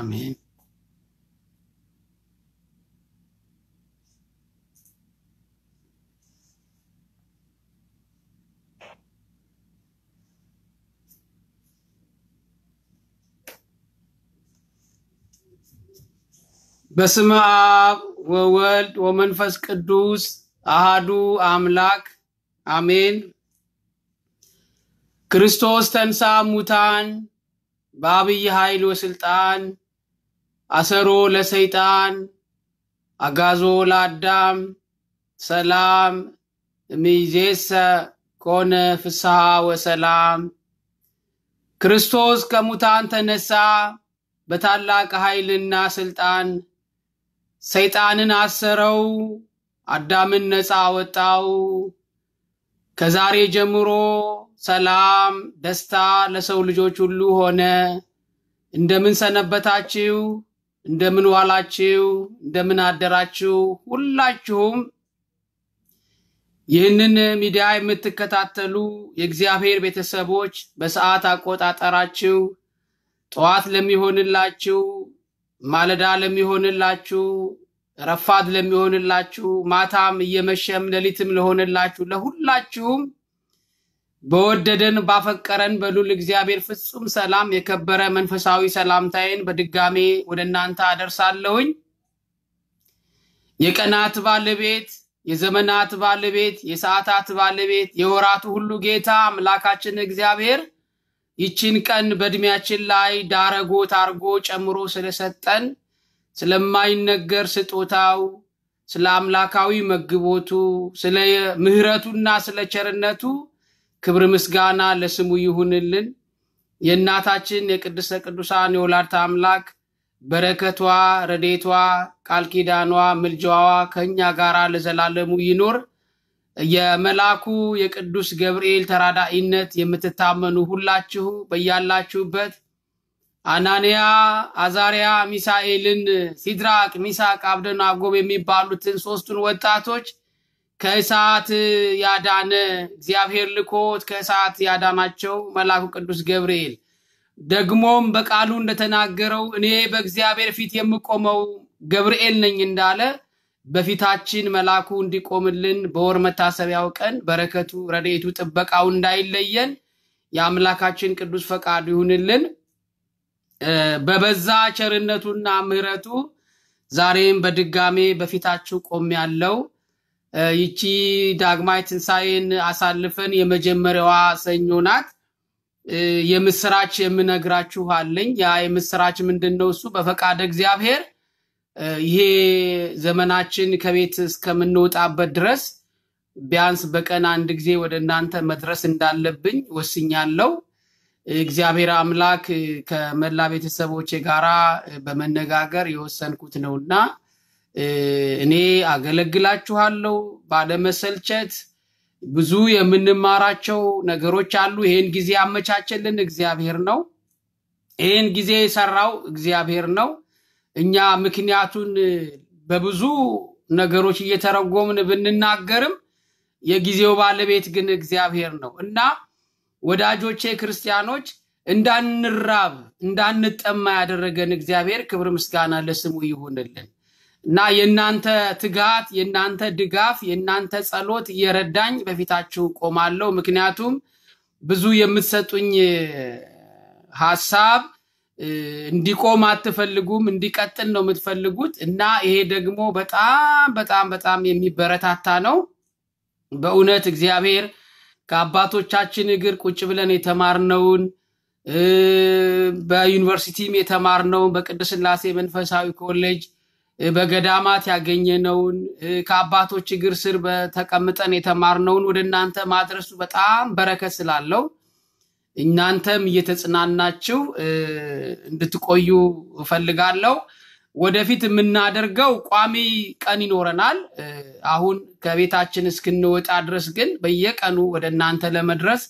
አሜን። በስመ አብ ወወልድ ወመንፈስ ቅዱስ አሃዱ አምላክ አሜን። ክርስቶስ ተንሳ ሙታን በአብይ ኃይል ወስልጣን አሰሮ ለሰይጣን አጋዞ ለአዳም ሰላም እምይእዜሰ ኮነ ፍስሐ ወሰላም። ክርስቶስ ከሙታን ተነሳ በታላቅ ኃይልና ስልጣን። ሰይጣንን አሰረው፣ አዳምን ነፃ አወጣው። ከዛሬ ጀምሮ ሰላም፣ ደስታ ለሰው ልጆች ሁሉ ሆነ። እንደምን ሰነበታችሁ? እንደምን ዋላችሁ፣ እንደምን አደራችሁ። ሁላችሁም ይህንን ሚዲያ የምትከታተሉ የእግዚአብሔር ቤተሰቦች በሰዓት አቆጣጠራችሁ ጠዋት ለሚሆንላችሁ፣ ማለዳ ለሚሆንላችሁ፣ ረፋድ ለሚሆንላችሁ፣ ማታም እየመሸም ሌሊትም ለሆንላችሁ ለሁላችሁም በወደደን ባፈቀረን በሉል እግዚአብሔር ፍጹም ሰላም የከበረ መንፈሳዊ ሰላምታዬን በድጋሜ ወደ እናንተ አደርሳለሁኝ። የቀናት ባለቤት፣ የዘመናት ባለቤት፣ የሰዓታት ባለቤት፣ የወራቱ ሁሉ ጌታ አምላካችን እግዚአብሔር ይችን ቀን በእድሜያችን ላይ ዳረጎ ታርጎ ጨምሮ ስለሰጠን ስለማይነገር ስጦታው ስለ አምላካዊ መግቦቱ ስለ ምሕረቱና ስለ ቸርነቱ ክብር ምስጋና ለስሙ ይሁንልን። የእናታችን የቅድስተ ቅዱሳን የወላዲተ አምላክ በረከቷ፣ ረዴቷ፣ ቃል ኪዳኗ፣ ምልጃዋ ከእኛ ጋር ለዘላለሙ ይኖር። የመልአኩ የቅዱስ ገብርኤል ተራዳኢነት የምትታመኑ ሁላችሁ በያላችሁበት አናንያ፣ አዛሪያ፣ ሚሳኤልን፣ ሲድራቅ፣ ሚሳቅ፣ አብደናጎብ የሚባሉትን ሶስቱን ወጣቶች ከእሳት ያዳነ እግዚአብሔር ልኮት ከእሳት ያዳናቸው መልአኩ ቅዱስ ገብርኤል ደግሞም በቃሉ እንደተናገረው እኔ በእግዚአብሔር ፊት የምቆመው ገብርኤል ነኝ እንዳለ በፊታችን መልአኩ እንዲቆምልን በወር መታሰቢያው ቀን በረከቱ፣ ረድኤቱ፣ ጥበቃው እንዳይለየን የአምላካችን ቅዱስ ፈቃዱ ይሁንልን። በበዛ ቸርነቱና ምሕረቱ ዛሬም በድጋሜ በፊታችሁ ያለው ይቺ ዳግማይ ትንሣኤን አሳልፈን የመጀመሪያዋ ሰኞ ናት። የምስራች የምነግራችሁ አለኝ። ያ የምስራች ምንድን ነው? እሱ በፈቃደ እግዚአብሔር ይሄ ዘመናችን ከቤት እስከምንወጣበት ድረስ ቢያንስ በቀን አንድ ጊዜ ወደ እናንተ መድረስ እንዳለብኝ ወስኛለሁ። እግዚአብሔር አምላክ ከመላ ቤተሰቦቼ ጋራ በመነጋገር የወሰንኩት ነውና እኔ አገለግላችኋለሁ ባለመሰልቸት ብዙ የምንማራቸው ነገሮች አሉ። ይህን ጊዜ ያመቻቸልን እግዚአብሔር ነው። ይህን ጊዜ የሰራው እግዚአብሔር ነው። እኛ ምክንያቱን በብዙ ነገሮች እየተረጎምን ብንናገርም የጊዜው ባለቤት ግን እግዚአብሔር ነው እና ወዳጆቼ ክርስቲያኖች እንዳንራብ እንዳንጠማ ያደረገን እግዚአብሔር ክብር ምስጋና ለስሙ ይሁንልን። እና የእናንተ ትጋት፣ የእናንተ ድጋፍ፣ የእናንተ ጸሎት እየረዳኝ በፊታችሁ ቆማለሁ። ምክንያቱም ብዙ የምትሰጡኝ ሀሳብ እንዲቆም አትፈልጉም፣ እንዲቀጥል ነው የምትፈልጉት እና ይሄ ደግሞ በጣም በጣም በጣም የሚበረታታ ነው። በእውነት እግዚአብሔር ከአባቶቻችን እግር ቁጭ ብለን የተማርነውን በዩኒቨርሲቲም የተማርነውን በቅድስት ሥላሴ መንፈሳዊ ኮሌጅ በገዳማት ያገኘነውን ከአባቶች እግር ስር ተቀምጠን የተማርነውን ወደ እናንተ ማድረሱ በጣም በረከት ስላለው እናንተም እየተጽናናችሁ እንድትቆዩ እፈልጋለሁ። ወደፊት የምናደርገው ቋሚ ቀን ይኖረናል። አሁን ከቤታችን እስክንወጣ ድረስ ግን በየቀኑ ወደ እናንተ ለመድረስ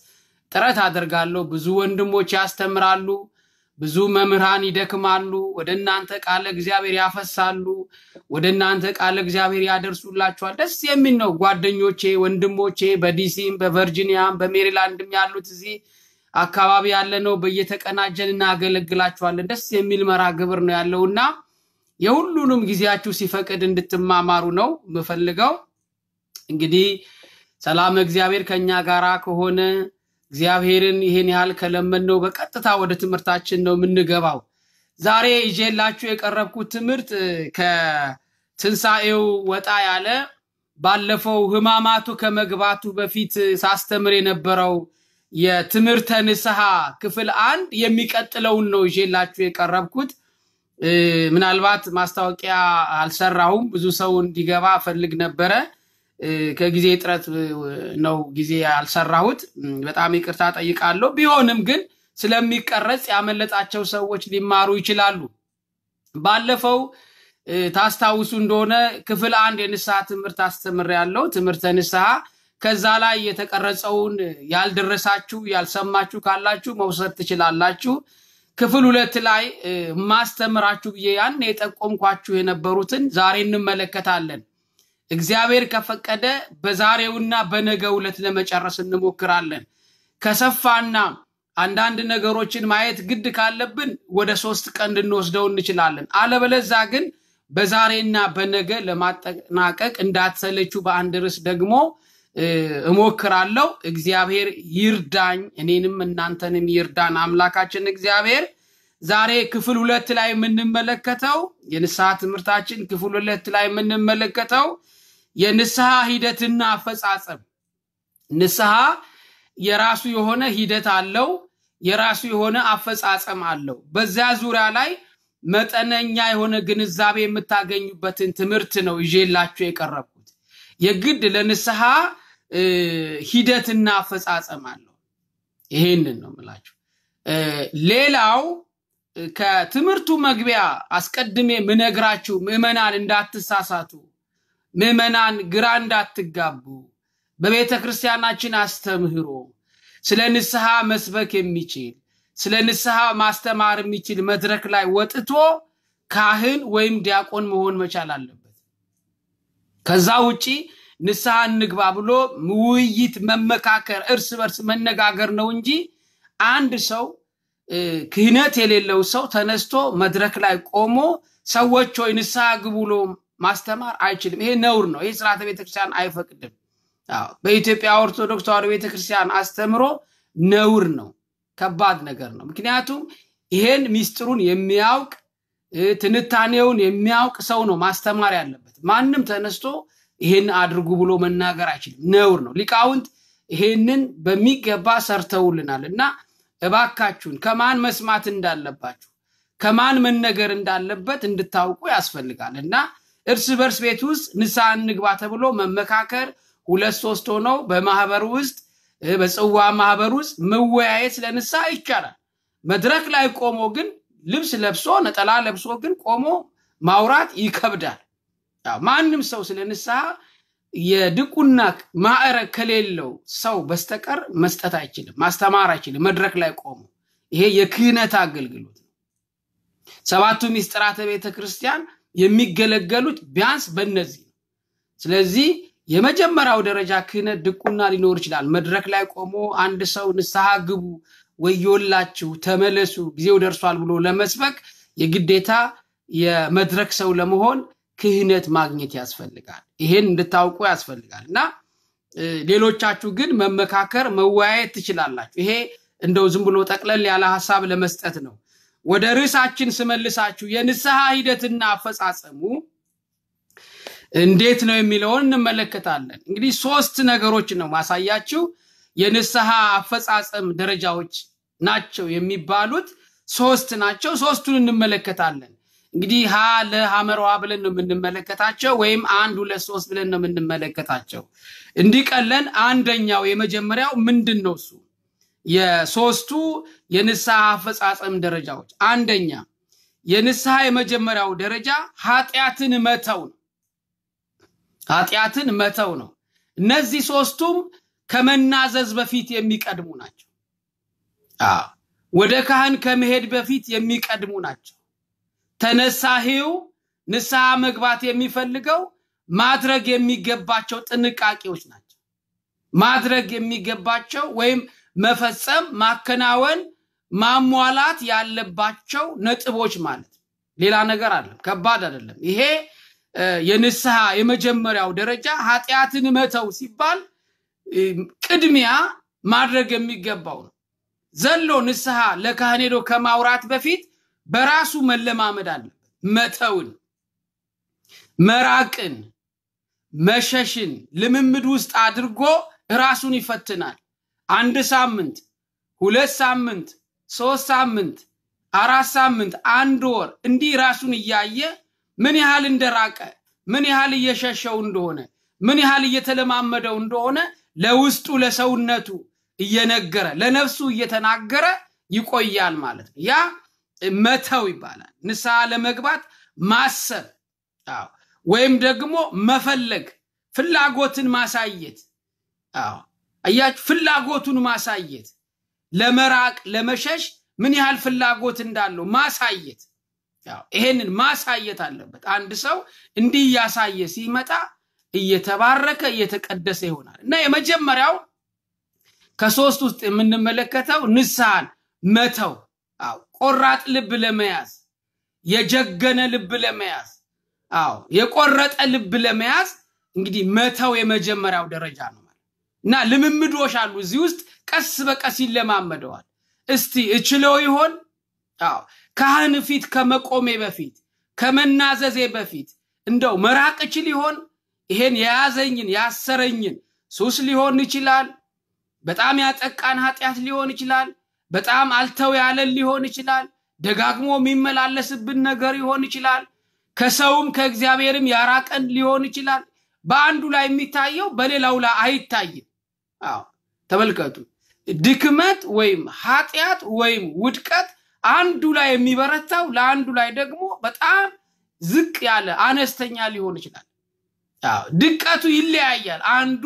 ጥረት አደርጋለሁ። ብዙ ወንድሞች ያስተምራሉ። ብዙ መምህራን ይደክማሉ፣ ወደ እናንተ ቃለ እግዚአብሔር ያፈሳሉ፣ ወደ እናንተ ቃለ እግዚአብሔር ያደርሱላችኋል። ደስ የሚል ነው። ጓደኞቼ፣ ወንድሞቼ በዲሲም በቨርጂኒያም በሜሪላንድም ያሉት እዚህ አካባቢ ያለ ነው። በየተቀናጀን እናገለግላችኋለን። ደስ የሚል መራ ግብር ነው ያለው እና የሁሉንም ጊዜያችሁ ሲፈቅድ እንድትማማሩ ነው የምፈልገው። እንግዲህ ሰላም እግዚአብሔር ከኛ ጋራ ከሆነ እግዚአብሔርን ይህን ያህል ከለመነው በቀጥታ ወደ ትምህርታችን ነው የምንገባው። ዛሬ ይዤላችሁ የቀረብኩት ትምህርት ከትንሣኤው ወጣ ያለ ባለፈው ሕማማቱ ከመግባቱ በፊት ሳስተምር የነበረው የትምህርተ ንስሐ ክፍል አንድ የሚቀጥለውን ነው ይዤላችሁ የቀረብኩት። ምናልባት ማስታወቂያ አልሰራሁም፣ ብዙ ሰው እንዲገባ ፈልግ ነበረ። ከጊዜ ጥረት ነው ጊዜ ያልሰራሁት፣ በጣም ይቅርታ ጠይቃለሁ። ቢሆንም ግን ስለሚቀረጽ ያመለጣቸው ሰዎች ሊማሩ ይችላሉ። ባለፈው ታስታውሱ እንደሆነ ክፍል አንድ የንስሐ ትምህርት አስተምር ያለው ትምህርተ ንስሐ ከዛ ላይ የተቀረጸውን ያልደረሳችሁ ያልሰማችሁ ካላችሁ መውሰድ ትችላላችሁ። ክፍል ሁለት ላይ ማስተምራችሁ ብዬ ያን የጠቆምኳችሁ የነበሩትን ዛሬ እንመለከታለን። እግዚአብሔር ከፈቀደ በዛሬውና በነገ ዕለት ለመጨረስ እንሞክራለን። ከሰፋና አንዳንድ ነገሮችን ማየት ግድ ካለብን ወደ ሶስት ቀን ልንወስደው እንችላለን። አለበለዛ ግን በዛሬና በነገ ለማጠናቀቅ እንዳትሰለቹ በአንድ ርዕስ ደግሞ እሞክራለሁ። እግዚአብሔር ይርዳኝ፣ እኔንም እናንተንም ይርዳን አምላካችን እግዚአብሔር። ዛሬ ክፍል ሁለት ላይ የምንመለከተው የንስሐ ትምህርታችን ክፍል ሁለት ላይ የምንመለከተው የንስሐ ሂደትና አፈጻጸም ንስሐ የራሱ የሆነ ሂደት አለው፣ የራሱ የሆነ አፈጻጸም አለው። በዚያ ዙሪያ ላይ መጠነኛ የሆነ ግንዛቤ የምታገኙበትን ትምህርት ነው ይዤላችሁ የቀረብኩት። የግድ ለንስሐ ሂደትና አፈጻጸም አለው። ይሄንን ነው ምላችሁ። ሌላው ከትምህርቱ መግቢያ አስቀድሜ ምነግራችሁ ምዕመናን እንዳትሳሳቱ ምዕመናን ግራ እንዳትጋቡ በቤተ ክርስቲያናችን አስተምህሮ ስለ ንስሐ መስበክ የሚችል ስለ ንስሐ ማስተማር የሚችል መድረክ ላይ ወጥቶ ካህን ወይም ዲያቆን መሆን መቻል አለበት። ከዛ ውጪ ንስሐ እንግባ ብሎ ውይይት፣ መመካከር፣ እርስ በርስ መነጋገር ነው እንጂ አንድ ሰው ክህነት የሌለው ሰው ተነስቶ መድረክ ላይ ቆሞ ሰዎች ሆይ ንስሐ ግቡ ማስተማር አይችልም ይሄ ነውር ነው ይሄ ስርዓተ ቤተክርስቲያን አይፈቅድም በኢትዮጵያ ኦርቶዶክስ ተዋዶ ቤተክርስቲያን አስተምሮ ነውር ነው ከባድ ነገር ነው ምክንያቱም ይሄን ሚስጥሩን የሚያውቅ ትንታኔውን የሚያውቅ ሰው ነው ማስተማር ያለበት ማንም ተነስቶ ይሄን አድርጉ ብሎ መናገር አይችልም ነውር ነው ሊቃውንት ይሄንን በሚገባ ሰርተውልናል እና እባካችሁን ከማን መስማት እንዳለባችሁ ከማን መነገር እንዳለበት እንድታውቁ ያስፈልጋል እና እርስ በርስ ቤት ውስጥ ንሳ እንግባ ተብሎ መመካከር ሁለት ሶስት ሆነው በማህበር ውስጥ በጽዋ ማህበር ውስጥ መወያየት ለንሳ ይቻላል መድረክ ላይ ቆሞ ግን ልብስ ለብሶ ነጠላ ለብሶ ግን ቆሞ ማውራት ይከብዳል ማንም ሰው ስለ ንስሐ የድቁና ማዕረግ ከሌለው ሰው በስተቀር መስጠት አይችልም ማስተማር አይችልም መድረክ ላይ ቆሞ ይሄ የክህነት አገልግሎት ነው ሰባቱ ሚስጥራተ ቤተ ክርስቲያን የሚገለገሉት ቢያንስ በእነዚህ ነው። ስለዚህ የመጀመሪያው ደረጃ ክህነት ድቁና ሊኖር ይችላል። መድረክ ላይ ቆሞ አንድ ሰው ንስሐ ግቡ፣ ወዮላችሁ፣ ተመለሱ፣ ጊዜው ደርሷል ብሎ ለመስበክ የግዴታ የመድረክ ሰው ለመሆን ክህነት ማግኘት ያስፈልጋል። ይሄን እንድታውቁ ያስፈልጋል እና ሌሎቻችሁ ግን መመካከር መወያየት ትችላላችሁ። ይሄ እንደው ዝም ብሎ ጠቅለል ያለ ሀሳብ ለመስጠት ነው። ወደ ርዕሳችን ስመልሳችሁ የንስሐ ሂደትና አፈጻጸሙ እንዴት ነው የሚለውን እንመለከታለን። እንግዲህ ሶስት ነገሮች ነው ማሳያችሁ የንስሐ አፈጻጸም ደረጃዎች ናቸው የሚባሉት ሶስት ናቸው። ሶስቱን እንመለከታለን። እንግዲህ ሀ ለሀመረዋ ብለን ነው የምንመለከታቸው ወይም አንድ ሁለት ሶስት ብለን ነው የምንመለከታቸው። እንዲቀለን አንደኛው የመጀመሪያው ምንድን ነው እሱ የሶስቱ የንስሐ አፈጻጸም ደረጃዎች አንደኛ የንስሐ የመጀመሪያው ደረጃ ኃጢአትን መተው ነው ኃጢአትን መተው ነው እነዚህ ሶስቱም ከመናዘዝ በፊት የሚቀድሙ ናቸው ወደ ካህን ከመሄድ በፊት የሚቀድሙ ናቸው ተነሳሄው ንስሐ መግባት የሚፈልገው ማድረግ የሚገባቸው ጥንቃቄዎች ናቸው ማድረግ የሚገባቸው ወይም መፈጸም ማከናወን ማሟላት ያለባቸው ነጥቦች ማለት ሌላ ነገር አለ ከባድ አይደለም ይሄ የንስሐ የመጀመሪያው ደረጃ ኃጢአትን መተው ሲባል ቅድሚያ ማድረግ የሚገባው ነው ዘሎ ንስሐ ለካህኔዶ ከማውራት በፊት በራሱ መለማመድ አለበት መተውን መራቅን መሸሽን ልምምድ ውስጥ አድርጎ ራሱን ይፈትናል አንድ ሳምንት ሁለት ሳምንት ሶስት ሳምንት አራት ሳምንት አንድ ወር እንዲህ ራሱን እያየ ምን ያህል እንደራቀ ምን ያህል እየሸሸው እንደሆነ ምን ያህል እየተለማመደው እንደሆነ ለውስጡ ለሰውነቱ እየነገረ ለነፍሱ እየተናገረ ይቆያል ማለት ነው ያ መተው ይባላል ንስሐ ለመግባት ማሰብ ወይም ደግሞ መፈለግ ፍላጎትን ማሳየት አያችሁ ፍላጎቱን ማሳየት ለመራቅ ለመሸሽ ምን ያህል ፍላጎት እንዳለው ማሳየት ይሄንን ማሳየት አለበት። አንድ ሰው እንዲህ እያሳየ ሲመጣ እየተባረከ እየተቀደሰ ይሆናል እና የመጀመሪያው ከሶስት ውስጥ የምንመለከተው ንስሐን መተው፣ ቆራጥ ልብ ለመያዝ የጀገነ ልብ ለመያዝ፣ አዎ የቆረጠ ልብ ለመያዝ እንግዲህ መተው የመጀመሪያው ደረጃ ነው። እና ልምምዶች አሉ እዚህ ውስጥ ቀስ በቀስ ይለማመደዋል። እስቲ እችለው ይሆን? አዎ ካህን ፊት ከመቆሜ በፊት ከመናዘዜ በፊት እንደው መራቅ እችል ይሆን? ይሄን የያዘኝን ያሰረኝን ሱስ ሊሆን ይችላል። በጣም ያጠቃን ኃጢአት ሊሆን ይችላል። በጣም አልተው ያለን ሊሆን ይችላል። ደጋግሞ የሚመላለስብን ነገር ይሆን ይችላል። ከሰውም ከእግዚአብሔርም ያራቀን ሊሆን ይችላል። በአንዱ ላይ የሚታየው በሌላው ላይ አይታይም። ተመልከቱ። ድክመት ወይም ኃጢአት ወይም ውድቀት አንዱ ላይ የሚበረታው ለአንዱ ላይ ደግሞ በጣም ዝቅ ያለ አነስተኛ ሊሆን ይችላል። ድቀቱ ይለያያል። አንዱ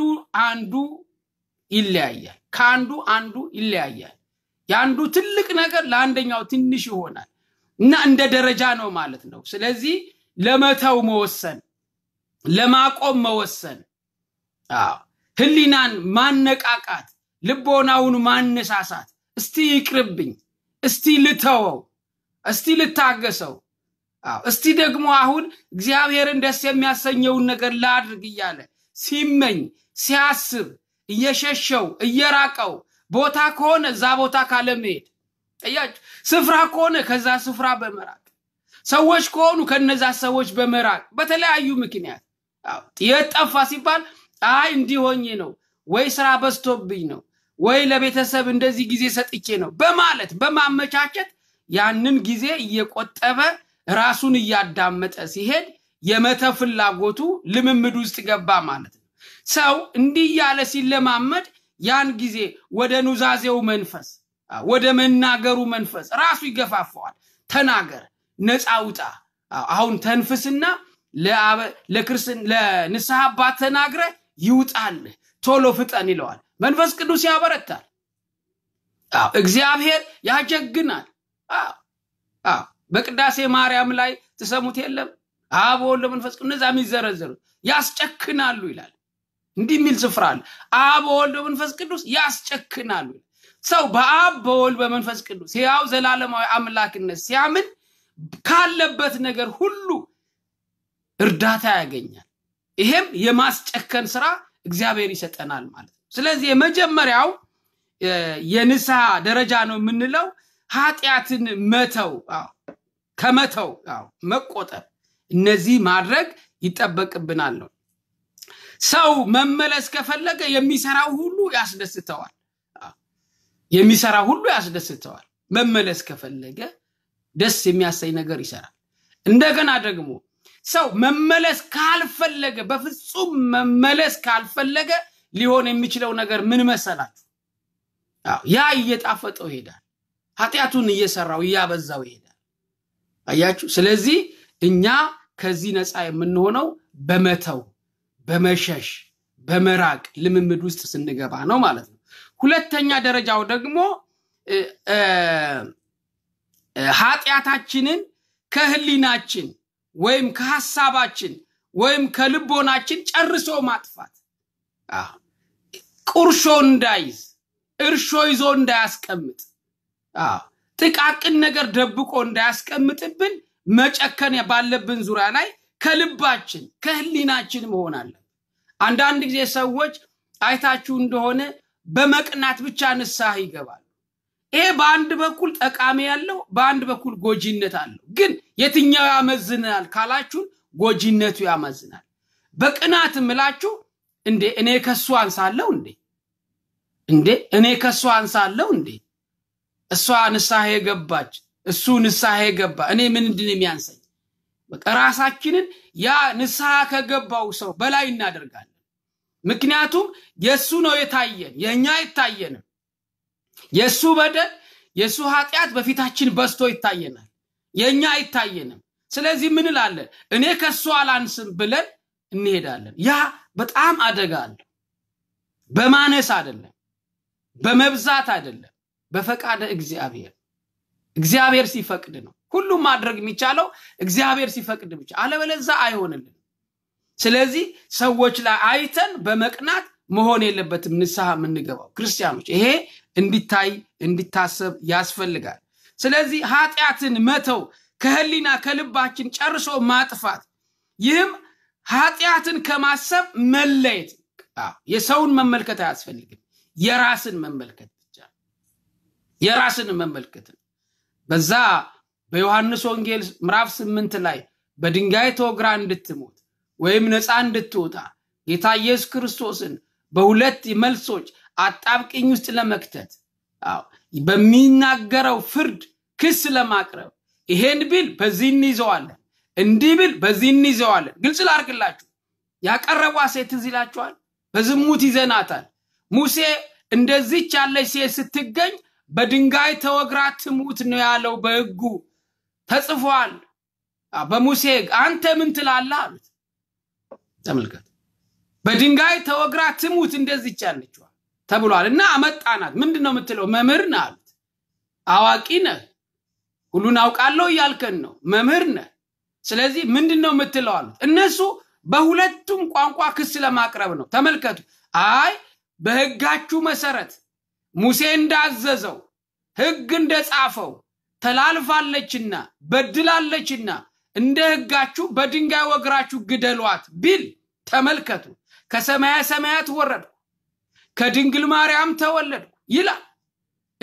አንዱ ይለያያል። ከአንዱ አንዱ ይለያያል። የአንዱ ትልቅ ነገር ለአንደኛው ትንሽ ይሆናል እና እንደ ደረጃ ነው ማለት ነው። ስለዚህ ለመተው መወሰን፣ ለማቆም መወሰን ህሊናን ማነቃቃት፣ ልቦናውን ማነሳሳት፣ እስቲ ይቅርብኝ፣ እስቲ ልተወው፣ እስቲ ልታገሰው፣ እስቲ ደግሞ አሁን እግዚአብሔርን ደስ የሚያሰኘውን ነገር ላድርግ እያለ ሲመኝ ሲያስብ እየሸሸው እየራቀው ቦታ ከሆነ እዛ ቦታ ካለመሄድ ጠያችሁ ስፍራ ከሆነ ከዛ ስፍራ በመራቅ ሰዎች ከሆኑ ከነዛ ሰዎች በመራቅ በተለያዩ ምክንያት የት ጠፋ ሲባል አይ እንዲሆኜ ነው ወይ ስራ በዝቶብኝ ነው ወይ ለቤተሰብ እንደዚህ ጊዜ ሰጥቼ ነው በማለት በማመቻቸት ያንን ጊዜ እየቆጠበ ራሱን እያዳመጠ ሲሄድ የመተ ፍላጎቱ ልምምድ ውስጥ ገባ ማለት ነው። ሰው እንዲህ ያለ ሲለማመድ ያን ጊዜ ወደ ኑዛዜው መንፈስ፣ ወደ መናገሩ መንፈስ ራሱ ይገፋፈዋል። ተናገር፣ ነፃ ውጣ፣ አሁን ተንፍስና ለንስሐ አባት ተናግረ ይውጣል ቶሎ ፍጠን ይለዋል። መንፈስ ቅዱስ ያበረታል። እግዚአብሔር ያጀግናል። በቅዳሴ ማርያም ላይ ትሰሙት የለም አብ ወልድ መንፈስ ቅዱስ እነዛ የሚዘረዘሩት ያስጨክናሉ ይላል። እንዲህ የሚል ስፍራ አለ። አብ ወልድ መንፈስ ቅዱስ ያስጨክናሉ። ሰው በአብ በወልድ በመንፈስ ቅዱስ ያው ዘላለማዊ አምላክነት ሲያምን ካለበት ነገር ሁሉ እርዳታ ያገኛል። ይሄም የማስጨከን ስራ እግዚአብሔር ይሰጠናል ማለት ነው ስለዚህ የመጀመሪያው የንስሐ ደረጃ ነው የምንለው ኃጢአትን መተው ከመተው መቆጠብ እነዚህ ማድረግ ይጠበቅብናል ነው ሰው መመለስ ከፈለገ የሚሰራው ሁሉ ያስደስተዋል የሚሰራ ሁሉ ያስደስተዋል መመለስ ከፈለገ ደስ የሚያሰኝ ነገር ይሰራል እንደገና ደግሞ ሰው መመለስ ካልፈለገ በፍጹም መመለስ ካልፈለገ ሊሆን የሚችለው ነገር ምን መሰላችሁ? ያ እየጣፈጠው ይሄዳል። ኃጢአቱን እየሰራው እያበዛው ይሄዳል። አያችሁ። ስለዚህ እኛ ከዚህ ነፃ የምንሆነው በመተው በመሸሽ በመራቅ ልምምድ ውስጥ ስንገባ ነው ማለት ነው። ሁለተኛ ደረጃው ደግሞ ኃጢአታችንን ከህሊናችን ወይም ከሀሳባችን ወይም ከልቦናችን ጨርሶ ማጥፋት ቁርሾ እንዳይዝ እርሾ ይዞ እንዳያስቀምጥ ጥቃቅን ነገር ደብቆ እንዳያስቀምጥብን መጨከን ባለብን ዙሪያ ላይ ከልባችን ከህሊናችን መሆን አለ አንዳንድ ጊዜ ሰዎች አይታችሁ እንደሆነ በመቅናት ብቻ ንስሐ ይገባል። ይሄ በአንድ በኩል ጠቃሚ ያለው በአንድ በኩል ጎጂነት አለው። ግን የትኛው ያመዝናል ካላችሁን ጎጂነቱ ያመዝናል። በቅናት ምላችሁ እንዴ እኔ ከሱ አንሳለሁ እንዴ እንዴ እኔ ከሱ አንሳለሁ እንዴ እሷ ንስሐ የገባች እሱ ንስሐ የገባ እኔ ምንድን የሚያንሰኝ? በቃ ራሳችንን ያ ንስሐ ከገባው ሰው በላይ እናደርጋለን። ምክንያቱም የእሱ ነው የታየን፣ የእኛ አይታየንም። የእሱ በደል የእሱ ኃጢአት በፊታችን በስቶ ይታየናል፣ የእኛ አይታየንም። ስለዚህ ምን ላለን እኔ ከእሱ አላንስም ብለን እንሄዳለን። ያ በጣም አደጋ አለው። በማነስ አይደለም፣ በመብዛት አይደለም፣ በፈቃደ እግዚአብሔር እግዚአብሔር ሲፈቅድ ነው። ሁሉም ማድረግ የሚቻለው እግዚአብሔር ሲፈቅድ ብቻ፣ አለበለዛ አይሆንልን። ስለዚህ ሰዎች ላይ አይተን በመቅናት መሆን የለበትም ንስሐ የምንገባው ክርስቲያኖች። ይሄ እንዲታይ እንዲታሰብ ያስፈልጋል። ስለዚህ ኃጢአትን መተው ከህሊና ከልባችን ጨርሶ ማጥፋት፣ ይህም ኃጢአትን ከማሰብ መለየት። የሰውን መመልከት አያስፈልግም፣ የራስን መመልከት ብቻ የራስን መመልከት በዛ በዮሐንስ ወንጌል ምዕራፍ ስምንት ላይ በድንጋይ ተወግራ እንድትሞት ወይም ነፃ እንድትወጣ ጌታ ኢየሱስ ክርስቶስን በሁለት መልሶች አጣብቅኝ ውስጥ ለመክተት በሚናገረው ፍርድ ክስ ለማቅረብ ይሄን ቢል በዚህ እንይዘዋለን፣ እንዲህ ቢል በዚህ እንይዘዋለን። ግልጽ ላርግላችሁ፣ ያቀረቧ ሴት ትዝ ይላችኋል። በዝሙት ይዘናታል። ሙሴ እንደዚች ያለች ሴት ስትገኝ በድንጋይ ተወግራ ትሙት ነው ያለው። በህጉ ተጽፏል። በሙሴ አንተ ምን ትላለህ አሉት። ተመልከት፣ በድንጋይ ተወግራ ትሙት እንደዚች ያለችዋ ተብሏል እና አመጣናት። ምንድን ነው የምትለው? መምህር ነ አሉት። አዋቂ ነ? ሁሉን አውቃለሁ እያልከን ነው፣ መምህር ነ ስለዚህ ምንድን ነው የምትለው አሉት። እነሱ በሁለቱም ቋንቋ ክስ ለማቅረብ ነው። ተመልከቱ። አይ በህጋችሁ መሰረት ሙሴ እንዳዘዘው ህግ እንደጻፈው ተላልፋለችና በድላለችና እንደ ህጋችሁ በድንጋይ ወግራችሁ ግደሏት ቢል ተመልከቱ። ከሰማያ ሰማያት ወረድኩ ከድንግል ማርያም ተወለድኩ ይላል።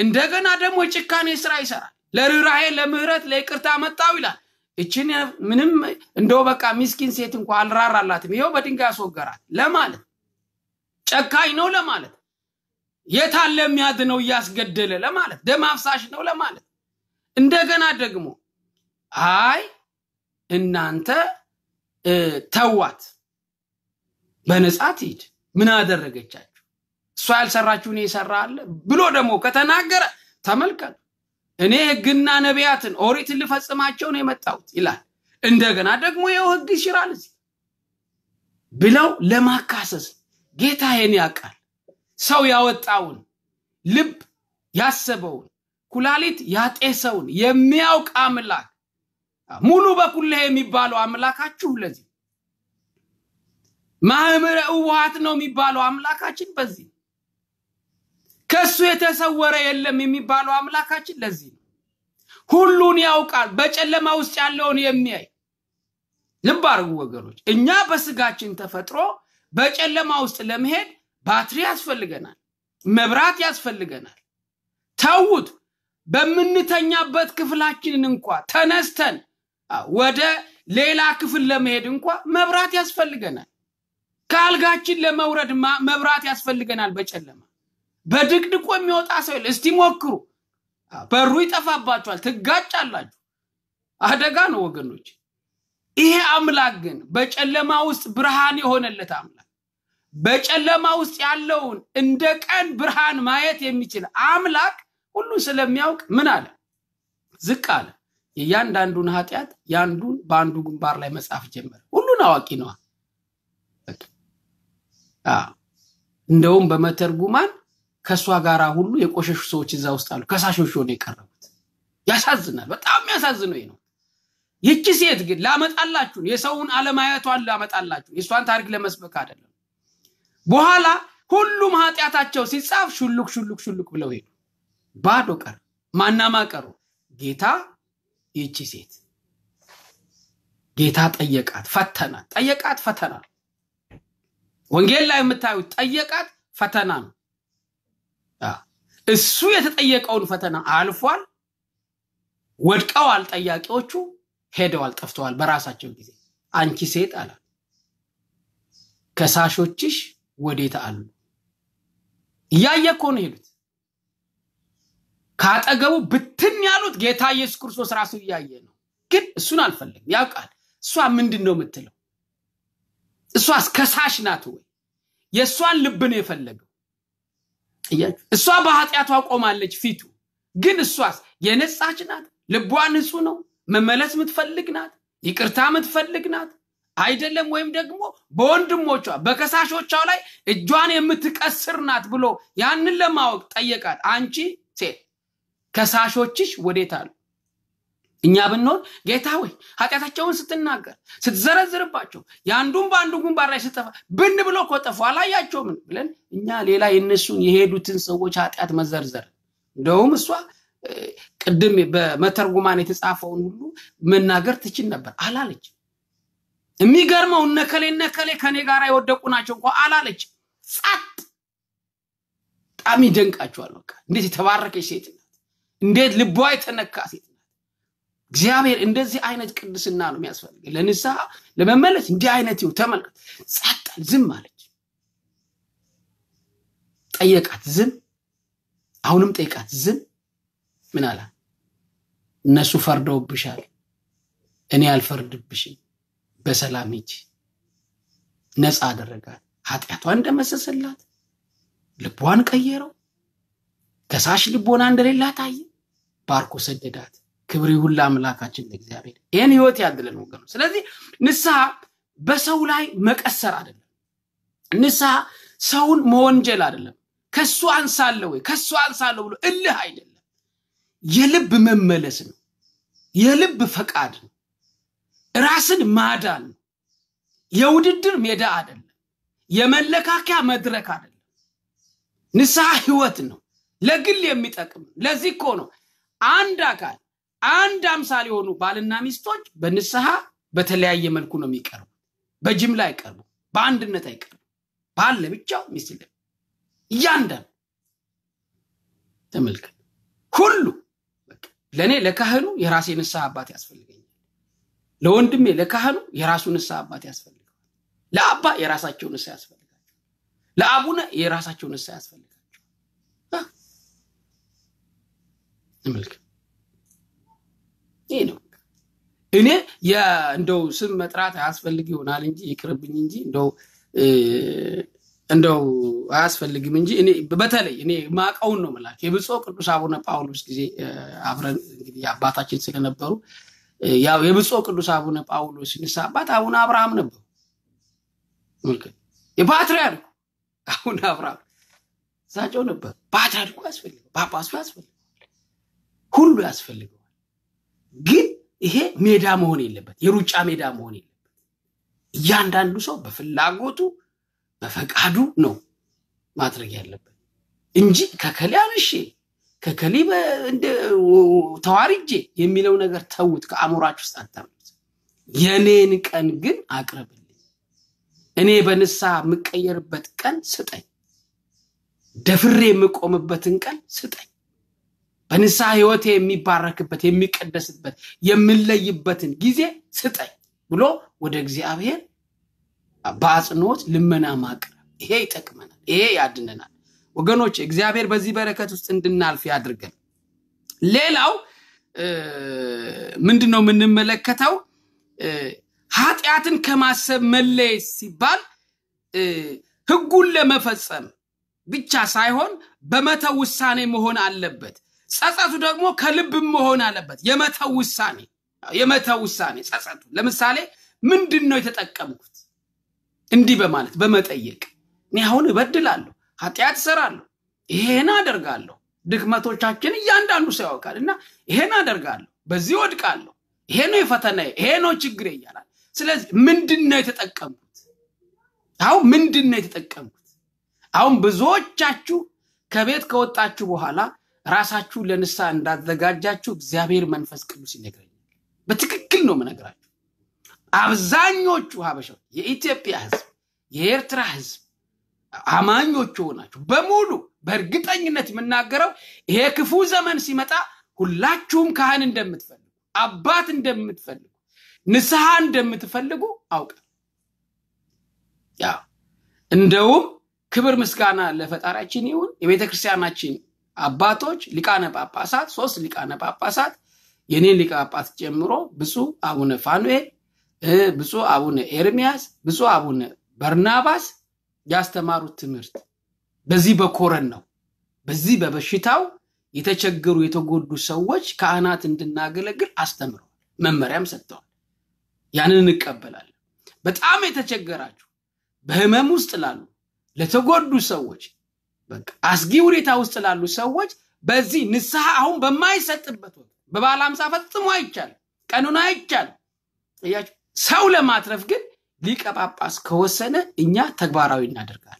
እንደገና ደግሞ ጭካኔ ስራ ይሰራል። ለርኅራሄ፣ ለምህረት፣ ለይቅርታ መጣው ይላል። እችን ምንም እንደው በቃ ሚስኪን ሴት እንኳ አልራራላትም፣ ይኸው በድንጋይ አስወገራት ለማለት ጨካኝ ነው ለማለት የታለ ነው እያስገደለ ለማለት ደም አፍሳሽ ነው ለማለት እንደገና ደግሞ አይ እናንተ ተዋት በነጻ ትሂድ ምን አደረገቻል? እሷ ያልሰራችሁን የሰራ ብሎ ደግሞ ከተናገረ ተመልከት፣ እኔ ህግና ነቢያትን ኦሪትን ልፈጽማቸው ነው የመጣሁት ይላል። እንደገና ደግሞ ይኸው ህግ ይሽራል እዚህ ብለው ለማካሰስ ጌታ ይህን ያውቃል። ሰው ያወጣውን ልብ ያሰበውን ኩላሊት ያጤሰውን የሚያውቅ አምላክ ሙሉ በኩል የሚባለው አምላካችሁ ለዚህ ማህምረ እዋሃት ነው የሚባለው አምላካችን በዚህ ከሱ የተሰወረ የለም የሚባለው አምላካችን ለዚህ ነው። ሁሉን ያውቃል፣ በጨለማ ውስጥ ያለውን የሚያይ ልብ አድርጉ ወገኖች። እኛ በስጋችን ተፈጥሮ በጨለማ ውስጥ ለመሄድ ባትሪ ያስፈልገናል፣ መብራት ያስፈልገናል። ተዉት። በምንተኛበት ክፍላችንን እንኳ ተነስተን ወደ ሌላ ክፍል ለመሄድ እንኳ መብራት ያስፈልገናል። ከአልጋችን ለመውረድ መብራት ያስፈልገናል በጨለማ በድቅድቆ የሚወጣ ሰው የለ። እስቲ ሞክሩ፣ በሩ ይጠፋባችኋል፣ ትጋጫላችሁ። አደጋ ነው ወገኖች። ይሄ አምላክ ግን በጨለማ ውስጥ ብርሃን የሆነለት አምላክ በጨለማ ውስጥ ያለውን እንደ ቀን ብርሃን ማየት የሚችል አምላክ ሁሉን ስለሚያውቅ ምን አለ? ዝቅ አለ። የእያንዳንዱን ኃጢአት ያንዱን በአንዱ ግንባር ላይ መጻፍ ጀመረ። ሁሉን አዋቂ ነዋ። እንደውም በመተርጉማን ከእሷ ጋር ሁሉ የቆሸሹ ሰዎች እዛ ውስጥ አሉ። ከሳሾች ሆነ የቀረቡት ያሳዝናል። በጣም የሚያሳዝነው ነው። ይቺ ሴት ግን ላመጣላችሁ የሰውን አለማየቷን ላመጣላችሁ የእሷን ታሪክ ለመስበክ አይደለም። በኋላ ሁሉም ኃጢአታቸው ሲጻፍ ሹልክ ሹልክ ሹልክ ብለው ሄዱ። ባዶ ቀር ማናማ ቀሩ። ጌታ ይቺ ሴት ጌታ ጠየቃት፣ ፈተናት። ጠየቃት፣ ፈተና ወንጌል ላይ የምታዩት ጠየቃት፣ ፈተና ነው። እሱ የተጠየቀውን ፈተና አልፏል። ወድቀዋል። ጠያቂዎቹ ሄደዋል፣ ጠፍተዋል በራሳቸው ጊዜ። አንቺ ሴት አላል ከሳሾችሽ ወዴት አሉ? እያየ እኮ ሄዱት። ካጠገቡ ብትን ያሉት ጌታ ኢየሱስ ክርስቶስ ራሱ እያየ ነው። ግን እሱን አልፈለግም፣ ያውቃል። እሷ ምንድን ነው የምትለው? እሷ ከሳሽ ናት ወይ? የእሷን ልብ ነው የፈለገው። እሷ በኃጢአቷ ቆማለች ፊቱ ግን እሷስ የነጻች ናት ልቧ ንጹህ ነው መመለስ የምትፈልግ ናት ይቅርታ የምትፈልግ ናት አይደለም ወይም ደግሞ በወንድሞቿ በከሳሾቿ ላይ እጇን የምትቀስር ናት ብሎ ያንን ለማወቅ ጠየቃት አንቺ ሴት ከሳሾችሽ ወዴት አሉ እኛ ብንሆን ጌታ ወይ ኃጢአታቸውን ስትናገር ስትዘረዝርባቸው የአንዱን በአንዱ ግንባር ላይ ስጠፋ ብን ብሎ ኮጠፉ አላያቸው ምን ብለን እኛ ሌላ የእነሱን የሄዱትን ሰዎች ኃጢአት መዘርዘር እንደውም እሷ ቅድም በመተርጉማን የተጻፈውን ሁሉ መናገር ትችል ነበር አላለች የሚገርመው እነከሌ እነከሌ ከኔ ጋር የወደቁ ናቸው እንኳ አላለች ጸጥ በጣም ይደንቃቸዋል በቃ እንዴት የተባረከች ሴት ናት እንዴት ልቧ የተነካ ሴት እግዚአብሔር እንደዚህ አይነት ቅድስና ነው የሚያስፈልግ ለንስሐ ለመመለስ እንዲህ አይነት ይው ተመልከት ጸጥ ዝም አለች ጠየቃት ዝም አሁንም ጠይቃት ዝም ምን አላ እነሱ ፈርደውብሻል እኔ አልፈርድብሽም በሰላም ሂጂ ነፃ አደረጋት ኃጢአቷ እንደመሰሰላት ልቧን ቀየረው ከሳሽ ልቦና እንደሌላ ታየ ባርኮ ሰደዳት ክብር ይሁን ለአምላካችን ለእግዚአብሔር ይህን ህይወት ያድለን ወገኑ ስለዚህ ንስሐ በሰው ላይ መቀሰር አይደለም ንስሐ ሰውን መወንጀል አይደለም ከሱ አንሳለ ወይ ከሱ አንሳለ ብሎ እልህ አይደለም የልብ መመለስ ነው የልብ ፈቃድ ነው ራስን ማዳን ነው የውድድር ሜዳ አይደለም የመለካከያ መድረክ አይደለም ንስሐ ህይወት ነው ለግል የሚጠቅም ለዚህ እኮ ነው አንድ አካል አንድ አምሳል የሆኑ ባልና ሚስቶች በንስሐ በተለያየ መልኩ ነው የሚቀርቡ። በጅምላ አይቀርቡ፣ በአንድነት አይቀርቡ። ባል ለብቻው፣ ሚስት ለ እያንዳንዱ ተመልከት። ሁሉ ለእኔ ለካህኑ የራሴ ንስሐ አባት ያስፈልገኛል። ለወንድሜ ለካህኑ የራሱ ንስሐ አባት ያስፈልገዋል። ለአባ የራሳቸው ንስሐ ያስፈልጋቸው፣ ለአቡነ የራሳቸው ንስሐ ያስፈልጋቸው። ተመልከት ይሄ ነው። እኔ እንደው ስም መጥራት አያስፈልግ ይሆናል እንጂ ይቅርብኝ እንጂ እንደው እንደው አያስፈልግም እንጂ እኔ በተለይ እኔ ማቀውን ነው ምላቸው የብፁዕ ቅዱስ አቡነ ጳውሎስ ጊዜ አብረን እንግዲህ አባታችን ስለነበሩ ያው የብፁዕ ቅዱስ አቡነ ጳውሎስ ንስሐ አባት አቡነ አብርሃም ነበሩ። የፓትርያርኩ አቡነ አብርሃም እሳቸው ነበር። ፓትርያርኩ ያስፈልግ ጳጳሱ ያስፈልግ ሁሉ ያስፈልገዋል። ግን ይሄ ሜዳ መሆን የለበት፣ የሩጫ ሜዳ መሆን የለበት። እያንዳንዱ ሰው በፍላጎቱ በፈቃዱ ነው ማድረግ ያለበት እንጂ ከከሌ አንሼ ከከሌ ተዋርጄ የሚለው ነገር ተውት፣ ከአእምሯችሁ ውስጥ አታምት የኔን ቀን ግን አቅርብልኝ፣ እኔ በንሳ የምቀየርበት ቀን ስጠኝ፣ ደፍሬ የምቆምበትን ቀን ስጠኝ። በንስሐ ህይወቴ የሚባረክበት የሚቀደስበት የምለይበትን ጊዜ ስጠኝ ብሎ ወደ እግዚአብሔር በአጽንኦት ልመና ማቅረብ ይሄ ይጠቅመናል፣ ይሄ ያድነናል። ወገኖች እግዚአብሔር በዚህ በረከት ውስጥ እንድናልፍ ያድርገን። ሌላው ምንድን ነው የምንመለከተው? ኃጢአትን ከማሰብ መለየት ሲባል ህጉን ለመፈጸም ብቻ ሳይሆን በመተው ውሳኔ መሆን አለበት። ጸጸቱ ደግሞ ከልብ መሆን አለበት። የመተው ውሳኔ የመተው ውሳኔ ጸጸቱ። ለምሳሌ ምንድን ነው የተጠቀምኩት? እንዲህ በማለት በመጠየቅ እኔ አሁን እበድላለሁ፣ ኃጢአት እሰራለሁ፣ ይሄን አደርጋለሁ። ድክመቶቻችን እያንዳንዱ ሰው ያውቃል እና ይሄን አደርጋለሁ፣ በዚህ ወድቃለሁ፣ ይሄ ነው የፈተና፣ ይሄ ነው ችግር እያላል። ስለዚህ ምንድን ነው የተጠቀምኩት? አሁን ምንድን ነው የተጠቀምኩት? አሁን ብዙዎቻችሁ ከቤት ከወጣችሁ በኋላ ራሳችሁ ለንሳ እንዳዘጋጃችሁ እግዚአብሔር መንፈስ ቅዱስ ይነግረኛል። በትክክል ነው የምነግራችሁ። አብዛኞቹ ሀበሻ የኢትዮጵያ ህዝብ፣ የኤርትራ ህዝብ አማኞቹ ሆናችሁ በሙሉ በእርግጠኝነት የምናገረው ይሄ ክፉ ዘመን ሲመጣ ሁላችሁም ካህን እንደምትፈልጉ፣ አባት እንደምትፈልጉ፣ ንስሐ እንደምትፈልጉ አውቃል። እንደውም ክብር ምስጋና ለፈጣሪያችን ይሁን የቤተ ክርስቲያናችን አባቶች ሊቃነ ጳጳሳት ሶስት ሊቃነ ጳጳሳት የኔን ሊቀ ጳጳስ ጀምሮ ብፁዕ አቡነ ፋኑኤል፣ ብፁዕ አቡነ ኤርሚያስ፣ ብፁዕ አቡነ በርናባስ ያስተማሩት ትምህርት በዚህ በኮረን ነው። በዚህ በበሽታው የተቸገሩ የተጎዱ ሰዎች ካህናት እንድናገለግል አስተምረዋል፣ መመሪያም ሰጥተዋል። ያንን እንቀበላለን። በጣም የተቸገራችሁ በህመም ውስጥ ላሉ ለተጎዱ ሰዎች አስጊ ሁኔታ ውስጥ ላሉ ሰዎች በዚህ ንስሐ አሁን በማይሰጥበት ወቅት በባለ አምሳ ፈጽሞ አይቻል ቀኑን አይቻል ሰው ለማትረፍ ግን ሊቀ ጳጳስ ከወሰነ እኛ ተግባራዊ እናደርጋለን።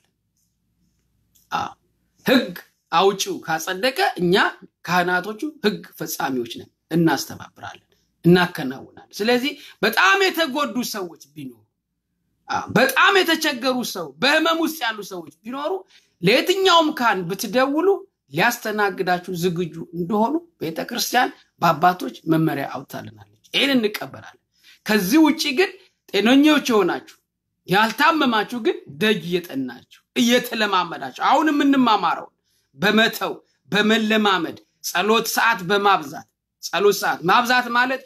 ህግ አውጪው ካጸደቀ እኛ ካህናቶቹ ህግ ፈጻሚዎች ነን፣ እናስተባብራለን፣ እናከናውናለን። ስለዚህ በጣም የተጎዱ ሰዎች ቢኖሩ በጣም የተቸገሩ ሰው በህመም ውስጥ ያሉ ሰዎች ቢኖሩ ለየትኛውም ካህን ብትደውሉ ሊያስተናግዳችሁ ዝግጁ እንደሆኑ ቤተ ክርስቲያን በአባቶች መመሪያ አውታልናለች። ይህን እንቀበላለን። ከዚህ ውጭ ግን ጤነኞች የሆናችሁ ያልታመማችሁ ግን ደጅ እየጠናችሁ እየተለማመዳችሁ አሁን የምንማማረውን በመተው በመለማመድ ጸሎት ሰዓት በማብዛት ጸሎት ሰዓት ማብዛት ማለት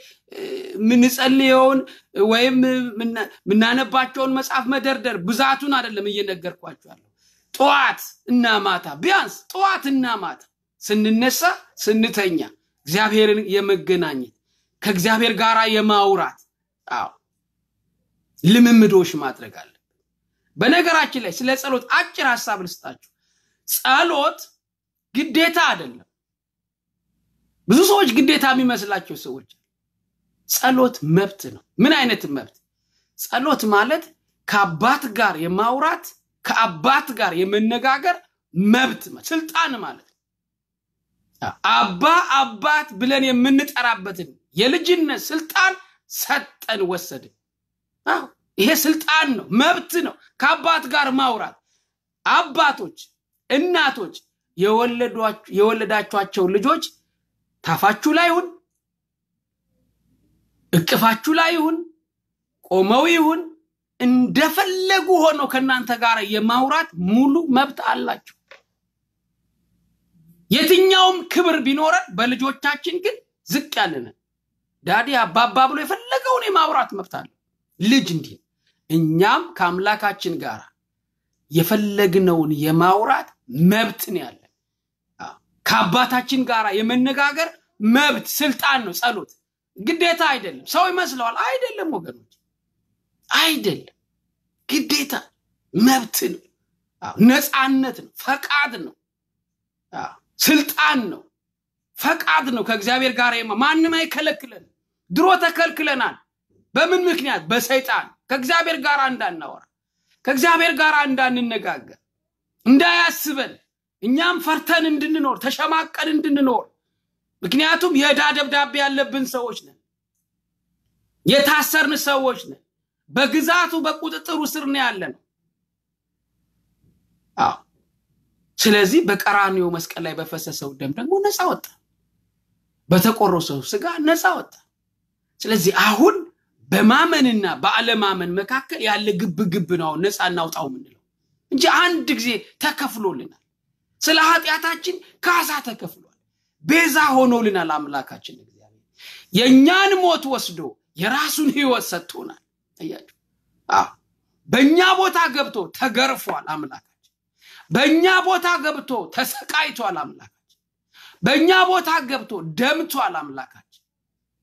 የምንጸልየውን ወይም የምናነባቸውን መጽሐፍ መደርደር ብዛቱን አይደለም እየነገርኳቸዋለሁ ጠዋት እና ማታ ቢያንስ ጠዋት እና ማታ ስንነሳ ስንተኛ እግዚአብሔርን የመገናኘት ከእግዚአብሔር ጋር የማውራት አዎ ልምምዶች ማድረግ አለ። በነገራችን ላይ ስለ ጸሎት አጭር ሀሳብ ልስጣችሁ። ጸሎት ግዴታ አይደለም። ብዙ ሰዎች ግዴታ የሚመስላቸው ሰዎች ጸሎት መብት ነው። ምን አይነት መብት? ጸሎት ማለት ከአባት ጋር የማውራት ከአባት ጋር የመነጋገር መብት ስልጣን ማለት አባ አባት ብለን የምንጠራበትን የልጅነት ስልጣን ሰጠን፣ ወሰድን። ይሄ ስልጣን ነው፣ መብት ነው። ከአባት ጋር ማውራት አባቶች፣ እናቶች የወለዳችኋቸው ልጆች ታፋችሁ ላይ ይሁን፣ እቅፋችሁ ላይ ይሁን፣ ቆመው ይሁን እንደፈለጉ ሆነው ከእናንተ ጋር የማውራት ሙሉ መብት አላቸው። የትኛውም ክብር ቢኖረን በልጆቻችን ግን ዝቅ ያለንን ዳዲ አባባ ብሎ የፈለገውን የማውራት መብት አለው። ልጅ እንዲህ እኛም ከአምላካችን ጋር የፈለግነውን የማውራት መብት ነው ያለ። ከአባታችን ጋር የመነጋገር መብት ስልጣን ነው። ጸሎት ግዴታ አይደለም። ሰው ይመስለዋል፣ አይደለም ወገኖች አይደለም። ግዴታ መብት ነው፣ ነፃነት ነው፣ ፈቃድ ነው፣ ስልጣን ነው፣ ፈቃድ ነው። ከእግዚአብሔር ጋር ማንም አይከለክለን። ድሮ ተከልክለናል። በምን ምክንያት? በሰይጣን ከእግዚአብሔር ጋር እንዳናወራ፣ ከእግዚአብሔር ጋር እንዳንነጋገር፣ እንዳያስበን፣ እኛም ፈርተን እንድንኖር፣ ተሸማቀን እንድንኖር። ምክንያቱም የዕዳ ደብዳቤ ያለብን ሰዎች ነን፣ የታሰርን ሰዎች ነን። በግዛቱ በቁጥጥሩ ስር ነው ያለ ነው። አዎ። ስለዚህ በቀራኒው መስቀል ላይ በፈሰሰው ደም ደግሞ ነፃ ወጣ፣ በተቆረሰው ስጋ ነፃ ወጣ። ስለዚህ አሁን በማመንና በአለማመን መካከል ያለ ግብ ግብ ነው ነፃ እናውጣው የምንለው እንጂ አንድ ጊዜ ተከፍሎልናል። ስለ ኃጢአታችን ካሳ ተከፍሏል። ቤዛ ሆኖልናል። አምላካችን እግዚአብሔር የእኛን ሞት ወስዶ የራሱን ህይወት ሰጥቶናል። እያችሁ በእኛ ቦታ ገብቶ ተገርፏል አምላካችን በእኛ ቦታ ገብቶ ተሰቃይቷል አምላካችን በእኛ ቦታ ገብቶ ደምቷል አምላካችን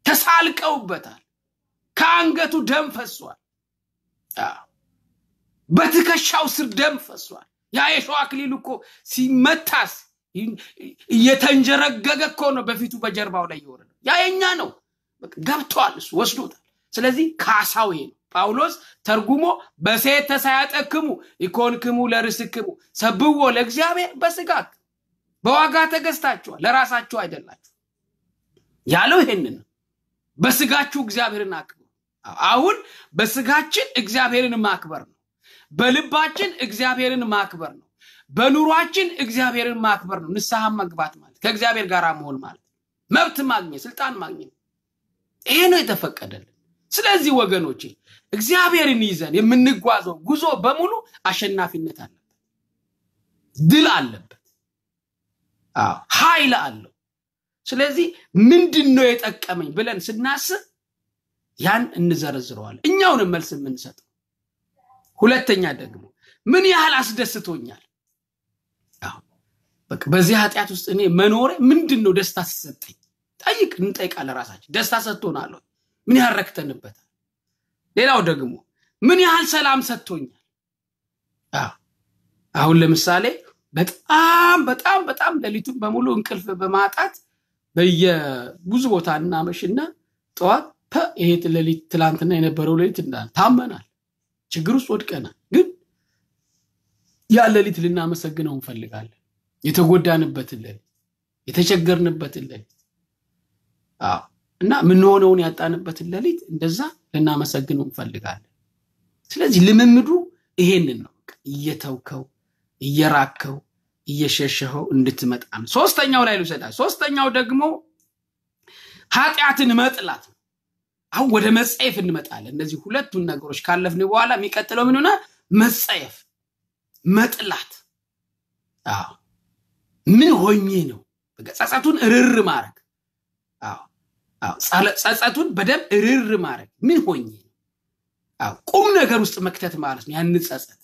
ተሳልቀውበታል ከአንገቱ ደም ፈሷል በትከሻው ስር ደም ፈሷል ያ የሸዋ አክሊል እኮ ሲመታስ እየተንጀረገገ እኮ ነው በፊቱ በጀርባው ላይ የወረደው ያ የኛ ነው ገብቷል እሱ ወስዶታል ስለዚህ ካሳው ይሄ ነው ጳውሎስ ተርጉሞ በሴተ ሳያጠክሙ ኢኮንክሙ ለርስክሙ ሰብዎ ለእግዚአብሔር በስጋት በዋጋ ተገዝታችኋል ለራሳችሁ አይደላችሁ ያለው ይሄንን በስጋችሁ እግዚአብሔርን አክብሩ አሁን በስጋችን እግዚአብሔርን ማክበር ነው በልባችን እግዚአብሔርን ማክበር ነው በኑሯችን እግዚአብሔርን ማክበር ነው ንስሐ መግባት ማለት ከእግዚአብሔር ጋር መሆን ማለት መብት ማግኘት ስልጣን ማግኘት ይሄ ነው የተፈቀደልን ስለዚህ ወገኖቼ እግዚአብሔርን ይዘን የምንጓዘው ጉዞ በሙሉ አሸናፊነት አለበት፣ ድል አለበት፣ ሀይል አለው። ስለዚህ ምንድን ነው የጠቀመኝ ብለን ስናስብ ያን እንዘረዝረዋል እኛውንም መልስ የምንሰጠው። ሁለተኛ ደግሞ ምን ያህል አስደስቶኛል በዚህ ኃጢአት ውስጥ እኔ መኖሬ ምንድን ነው ደስታ ሲሰጠኝ ጠይቅ እንጠይቃለን። ራሳችን ደስታ ሰጥቶናል? ምን ያህል ሌላው ደግሞ ምን ያህል ሰላም ሰጥቶኛል። አሁን ለምሳሌ በጣም በጣም በጣም ሌሊቱን በሙሉ እንቅልፍ በማጣት በየብዙ ቦታ እናመሽና ጠዋት ይሄ ሌሊት ትላንትና የነበረው ሌሊት እንዳል ታመናል፣ ችግር ውስጥ ወድቀናል። ግን ያ ሌሊት ልናመሰግነው እንፈልጋለን። የተጎዳንበትን ሌሊት፣ የተቸገርንበትን ሌሊት እና ምንሆነውን ያጣንበትን ሌሊት እንደዛ ልናመሰግኑ እንፈልጋለን ስለዚህ ልምምዱ ይሄንን ነው እየተውከው እየራከው እየሸሸኸው እንድትመጣ ነው ሶስተኛው ላይ ልውሰዳ ሶስተኛው ደግሞ ኃጢአትን መጥላት ነው አሁን ወደ መጸየፍ እንመጣለን እነዚህ ሁለቱን ነገሮች ካለፍን በኋላ የሚቀጥለው ምን ሆነ መጸየፍ መጥላት ምን ሆኜ ነው ጸጸቱን ርር ማድረግ ጸጸቱን በደንብ እርር ማድረግ ምን ሆኝ ቁም ነገር ውስጥ መክተት ማለት ነው ያንን ጸጸት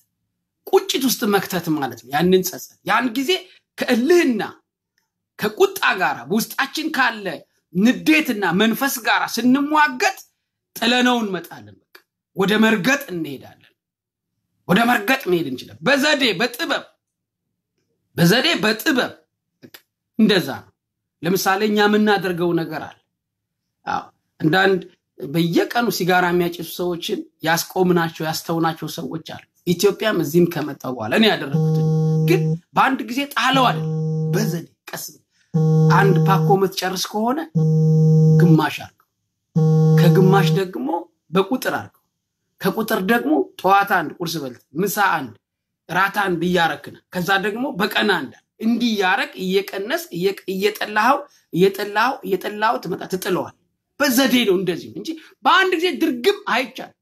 ቁጭት ውስጥ መክተት ማለት ነው ያንን ጸጸት ያን ጊዜ ከእልህና ከቁጣ ጋር በውስጣችን ካለ ንዴትና መንፈስ ጋር ስንሟገጥ ጥለነው እንመጣለን በቃ ወደ መርገጥ እንሄዳለን ወደ መርገጥ መሄድ እንችላል በዘዴ በጥበብ በዘዴ በጥበብ እንደዛ ነው ለምሳሌ እኛ የምናደርገው ነገር አለ አንዳንድ በየቀኑ ሲጋራ የሚያጭሱ ሰዎችን ያስቆምናቸው ያስተውናቸው ሰዎች አሉ። ኢትዮጵያም እዚህም ከመጣው በኋላ እኔ ያደረጉት ግን በአንድ ጊዜ ጣለው አለ በዘዴ ቀስ አንድ ፓኮ ምትጨርስ ከሆነ ግማሽ አድርገው፣ ከግማሽ ደግሞ በቁጥር አድርገው፣ ከቁጥር ደግሞ ጠዋት አንድ ቁርስ በልት፣ ምሳ አንድ፣ ራት አንድ እያረክነ ከዛ ደግሞ በቀን አንድ እንዲህ እያረክ እየቀነስ እየጠላው እየጠላው እየጠላው ትመጣ ትጥለዋል። በዘዴ ነው እንደዚህ እንጂ በአንድ ጊዜ ድርግም አይቻልም።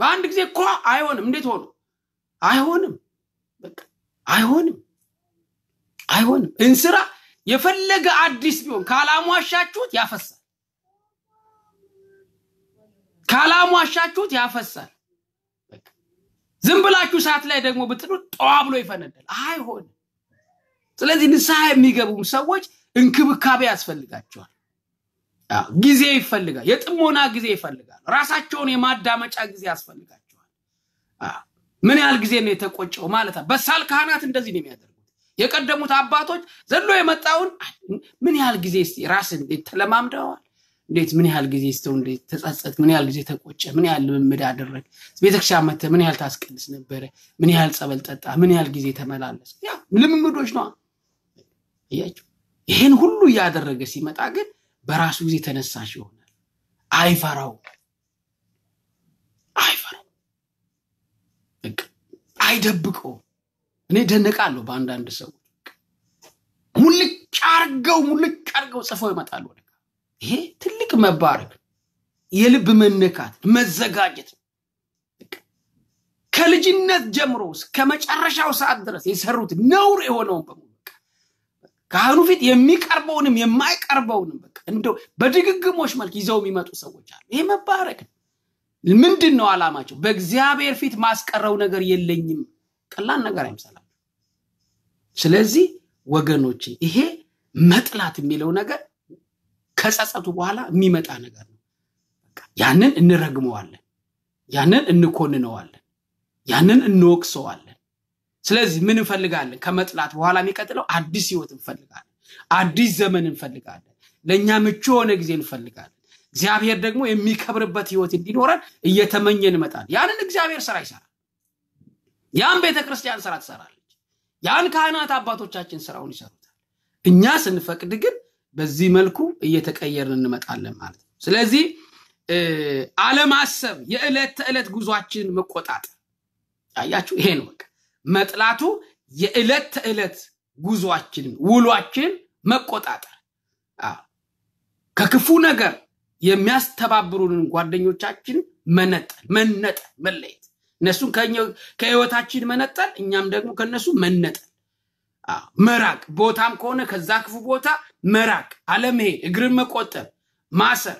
በአንድ ጊዜ እኮ አይሆንም። እንዴት ሆኖ አይሆንም? አይሆንም፣ አይሆንም። እንስራ የፈለገ አዲስ ቢሆን ካላሟሻችሁት ያፈሳል፣ ካላሟሻችሁት ያፈሳል። ዝም ብላችሁ ሰዓት ላይ ደግሞ ብትሉ ጠዋ ብሎ ይፈነዳል። አይሆንም። ስለዚህ ንስሐ የሚገቡም ሰዎች እንክብካቤ ያስፈልጋቸዋል። ጊዜ ይፈልጋል። የጥሞና ጊዜ ይፈልጋል። ራሳቸውን የማዳመጫ ጊዜ ያስፈልጋቸዋል። ምን ያህል ጊዜ ነው የተቆጨው ማለት በሳል ካህናት እንደዚህ ነው የሚያደርጉት። የቀደሙት አባቶች ዘሎ የመጣውን ምን ያህል ጊዜ ራስ እንዴት ተለማምደዋል? እንዴት ምን ያህል ጊዜ ስተው እንዴት ተጸጸት? ምን ያህል ጊዜ ተቆጨ? ምን ያህል ልምምድ አደረግ? ቤተክርስቲያን መተ ምን ያህል ታስቀድስ ነበረ? ምን ያህል ጸበል ጠጣ? ምን ያህል ጊዜ ተመላለስ? ልምምዶች ነዋ። እያቸው ይህን ሁሉ እያደረገ ሲመጣ ግን በራሱ ጊዜ ተነሳሽ ይሆናል። አይፈራው አይፈራው አይደብቀው። እኔ ደነቃለሁ በአንዳንድ ሰው ሙልጭ አርገው ሙልጭ አርገው ጽፈው ይመጣሉ። ይሄ ትልቅ መባረክ፣ የልብ መነካት፣ መዘጋጀት ከልጅነት ጀምሮ እስከ መጨረሻው ሰዓት ድረስ የሰሩት ነውር የሆነውን በሙ ካህኑ ፊት የሚቀርበውንም የማይቀርበውንም በቃ እንደው በድግግሞች መልክ ይዘው የሚመጡ ሰዎች አሉ ይሄ መባረክ ነው ምንድን ነው አላማቸው በእግዚአብሔር ፊት ማስቀረው ነገር የለኝም ቀላል ነገር አይምሰላም። ስለዚህ ወገኖችን ይሄ መጥላት የሚለው ነገር ከጸጸቱ በኋላ የሚመጣ ነገር ነው ያንን እንረግመዋለን ያንን እንኮንነዋለን ያንን እንወቅሰዋለን ስለዚህ ምን እንፈልጋለን ከመጥላት በኋላ የሚቀጥለው አዲስ ህይወት እንፈልጋለን አዲስ ዘመን እንፈልጋለን ለእኛ ምቹ የሆነ ጊዜ እንፈልጋለን እግዚአብሔር ደግሞ የሚከብርበት ህይወት እንዲኖረን እየተመኘ እንመጣል ያንን እግዚአብሔር ስራ ይሰራል ያን ቤተክርስቲያን ስራ ትሰራለች ያን ካህናት አባቶቻችን ስራውን ይሰሩታል እኛ ስንፈቅድ ግን በዚህ መልኩ እየተቀየርን እንመጣለን ማለት ነው ስለዚህ አለማሰብ የዕለት ተዕለት ጉዟችን መቆጣጠር አያችሁ ይሄ በቃ መጥላቱ የዕለት ተዕለት ጉዟችንን ውሏችንን መቆጣጠር ከክፉ ነገር የሚያስተባብሩንን ጓደኞቻችን መነጠል መነጠል መለየት እነሱን ከህይወታችን መነጠል እኛም ደግሞ ከነሱ መነጠል መራቅ ቦታም ከሆነ ከዛ ክፉ ቦታ መራቅ አለመሄድ እግርን መቆጠብ ማሰር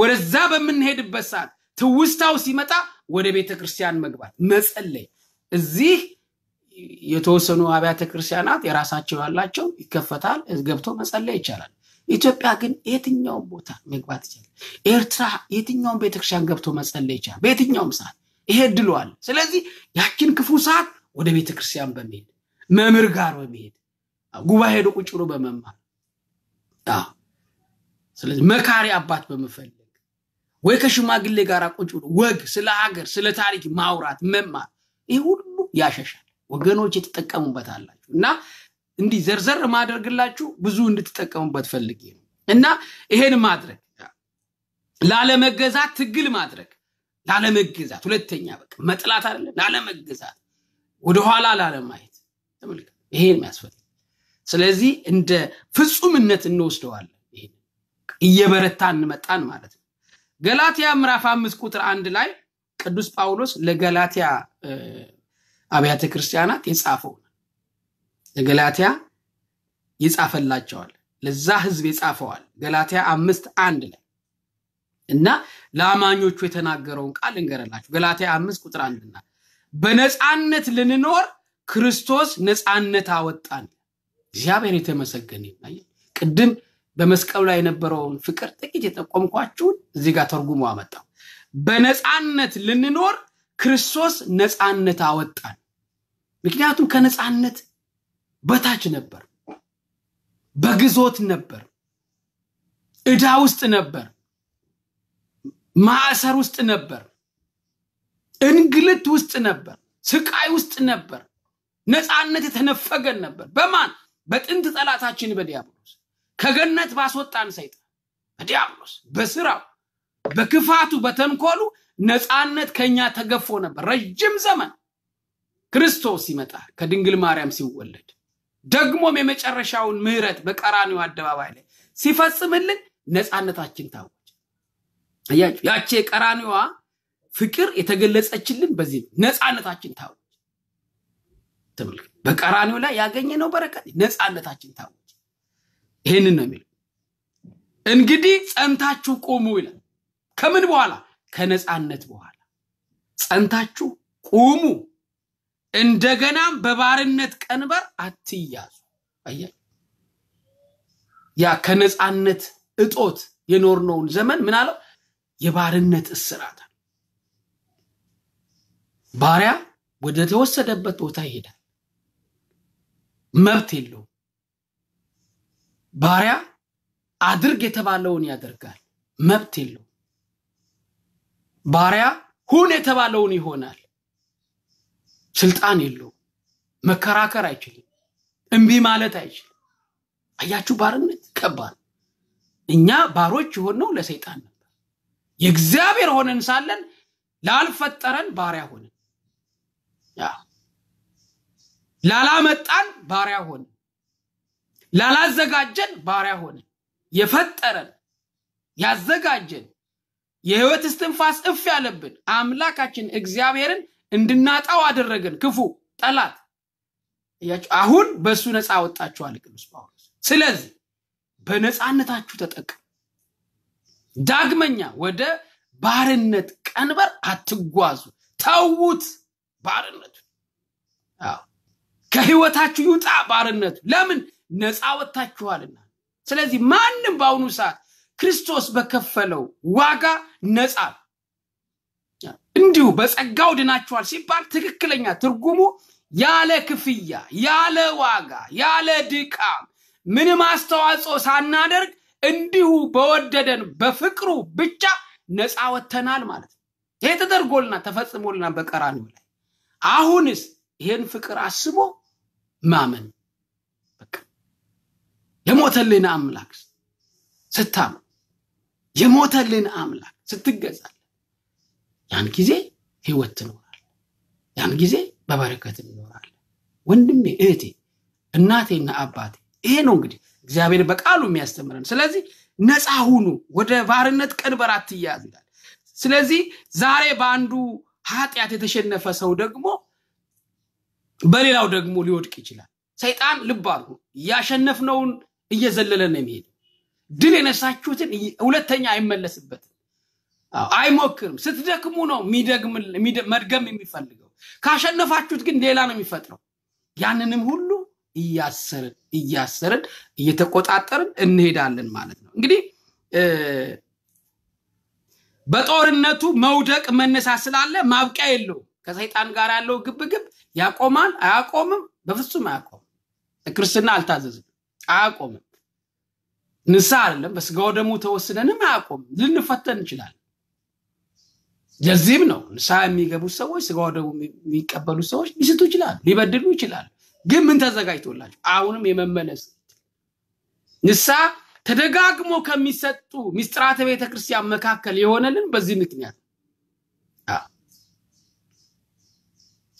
ወደዛ በምንሄድበት ሰዓት ትውስታው ሲመጣ ወደ ቤተ ክርስቲያን መግባት መጸለይ እዚህ የተወሰኑ አብያተ ክርስቲያናት የራሳቸው ያላቸው ይከፈታል፣ ገብቶ መጸለይ ይቻላል። ኢትዮጵያ ግን የትኛውም ቦታ መግባት ይቻላል። ኤርትራ የትኛውም ቤተክርስቲያን ገብቶ መጸለይ ይቻላል፣ በየትኛውም ሰዓት ይሄ ድሏል። ስለዚህ ያችን ክፉ ሰዓት ወደ ቤተክርስቲያን በመሄድ መምህር ጋር በመሄድ ጉባኤ ሄዶ ቁጭ ብሎ በመማር ስለዚህ መካሪ አባት በመፈለግ ወይ ከሽማግሌ ጋር ቁጭ ብሎ ወግ ስለ ሀገር ስለ ታሪክ ማውራት መማር ይህ ሁሉ ያሸሻል። ወገኖች የተጠቀሙበት አላችሁ እና እንዲህ ዘርዘር ማደርግላችሁ ብዙ እንድትጠቀሙበት ፈልጌ ነው እና ይሄን ማድረግ ላለመገዛት ትግል ማድረግ ላለመገዛት፣ ሁለተኛ በቃ መጥላት አይደለም ላለመገዛት፣ ወደኋላ ላለማየት ይሄን የሚያስፈልግ ስለዚህ እንደ ፍጹምነት እንወስደዋለን። እየበረታ እንመጣን ማለት ነው። ገላትያ ምዕራፍ አምስት ቁጥር አንድ ላይ ቅዱስ ጳውሎስ ለገላትያ አብያተ ክርስቲያናት የጻፈው ለገላትያ ይጻፈላቸዋል ለዛ ህዝብ የጻፈዋል ገላትያ አምስት አንድ ላይ እና ለአማኞቹ የተናገረውን ቃል እንገረላችሁ ገላትያ አምስት ቁጥር አንድ ና በነፃነት ልንኖር ክርስቶስ ነፃነት አወጣን እግዚአብሔር የተመሰገነ ቅድም በመስቀሉ ላይ የነበረውን ፍቅር ጥቂት የጠቆምኳችሁን እዚህ ጋር ተርጉሞ አመጣው በነፃነት ልንኖር ክርስቶስ ነፃነት አወጣን። ምክንያቱም ከነፃነት በታች ነበር፣ በግዞት ነበር፣ እዳ ውስጥ ነበር፣ ማዕሰር ውስጥ ነበር፣ እንግልት ውስጥ ነበር፣ ስቃይ ውስጥ ነበር። ነፃነት የተነፈገን ነበር። በማን? በጥንት ጠላታችን በዲያብሎስ ከገነት ባስወጣን ሰይጣን በዲያብሎስ በስራው በክፋቱ በተንኮሉ ነፃነት ከኛ ተገፎ ነበር ረዥም ዘመን ክርስቶስ ሲመጣ ከድንግል ማርያም ሲወለድ ደግሞም የመጨረሻውን ምህረት በቀራኒው አደባባይ ላይ ሲፈጽምልን ነፃነታችን ታወጭ አያችሁ ያቺ የቀራኒዋ ፍቅር የተገለጸችልን በዚህ ነፃነታችን ታወጀ በቀራኒው ላይ ነው በረከት ነፃነታችን ታወጭ ይህንን ነው የሚለው እንግዲህ ጸንታችሁ ቁሙ ይላል ከምን በኋላ ከነፃነት በኋላ ጸንታችሁ ቁሙ እንደገናም በባርነት ቀንበር አትያዙ አያ ያ ከነፃነት እጦት የኖርነውን ዘመን ምን አለው የባርነት እስራት ባሪያ ወደ ተወሰደበት ቦታ ይሄዳል መብት የለውም ባሪያ አድርግ የተባለውን ያደርጋል መብት የለው ባሪያ ሁን የተባለውን ይሆናል ስልጣን የለው መከራከር አይችልም እምቢ ማለት አይችልም አያችሁ ባርነት ከባድ እኛ ባሮች የሆነው ለሰይጣን ነበር የእግዚአብሔር ሆነን ሳለን ላልፈጠረን ባሪያ ሆነን ላላመጣን ባሪያ ሆነ ላላዘጋጀን ባሪያ ሆነ የፈጠረን ያዘጋጀን የህይወት እስትንፋስ እፍ ያለብን አምላካችን እግዚአብሔርን እንድናጣው አደረገን። ክፉ ጠላት አሁን በእሱ ነፃ አወጣችኋል ቅዱስ ጳውሎስ። ስለዚህ በነፃነታችሁ ተጠቀሙ። ዳግመኛ ወደ ባርነት ቀንበር አትጓዙ። ተዉት ባርነቱ፣ ከህይወታችሁ ይውጣ ባርነቱ። ለምን ነፃ ወጥታችኋልና። ስለዚህ ማንም በአሁኑ ሰዓት ክርስቶስ በከፈለው ዋጋ ነፃ እንዲሁ በጸጋው ድናችኋል ሲባል ትክክለኛ ትርጉሙ ያለ ክፍያ፣ ያለ ዋጋ፣ ያለ ድቃም ምንም አስተዋጽኦ ሳናደርግ እንዲሁ በወደደን በፍቅሩ ብቻ ነፃ ወተናል ማለት ነው። ይሄ ተደርጎልና ተፈጽሞልና በቀራንዮ ላይ። አሁንስ ይሄን ፍቅር አስቦ ማመን የሞተልን አምላክ ስታምን የሞተልን አምላክ ስትገዛል ያን ጊዜ ህይወት ትኖራል። ያን ጊዜ በበረከት ይኖራል። ወንድሜ እህቴ፣ እናቴና አባቴ ይሄ ነው እንግዲህ እግዚአብሔር በቃሉ የሚያስተምረን። ስለዚህ ነፃ ሁኑ፣ ወደ ባርነት ቀንበር አትያዙ ይላል። ስለዚህ ዛሬ በአንዱ ኃጢአት የተሸነፈ ሰው ደግሞ በሌላው ደግሞ ሊወድቅ ይችላል። ሰይጣን ልብ እያሸነፍነውን እየዘለለ ነው የሚሄድ ድል የነሳችሁትን ሁለተኛ አይመለስበትም፣ አይሞክርም። ስትደክሙ ነው መድገም የሚፈልገው። ካሸነፋችሁት ግን ሌላ ነው የሚፈጥረው። ያንንም ሁሉ እያሰርን እያሰርን እየተቆጣጠርን እንሄዳለን ማለት ነው። እንግዲህ በጦርነቱ መውደቅ መነሳት ስላለ ማብቂያ የለውም። ከሰይጣን ጋር ያለው ግብግብ ያቆማል? አያቆምም። በፍጹም አያቆምም። ክርስትና አልታዘዝም፣ አያቆምም። ንስሐ አይደለም በስጋው ደሙ ተወስነንም አያቆም ልንፈተን እንችላለን። ለዚህም ነው ንስሐ የሚገቡ ሰዎች ስጋው ደሙ የሚቀበሉ ሰዎች ሊስቱ ይችላሉ፣ ሊበድሉ ይችላሉ። ግን ምን ተዘጋጅቶላቸው አሁንም የመመለስ ንስሐ ተደጋግሞ ከሚሰጡ ሚስጥራተ ቤተክርስቲያን መካከል የሆነልን በዚህ ምክንያት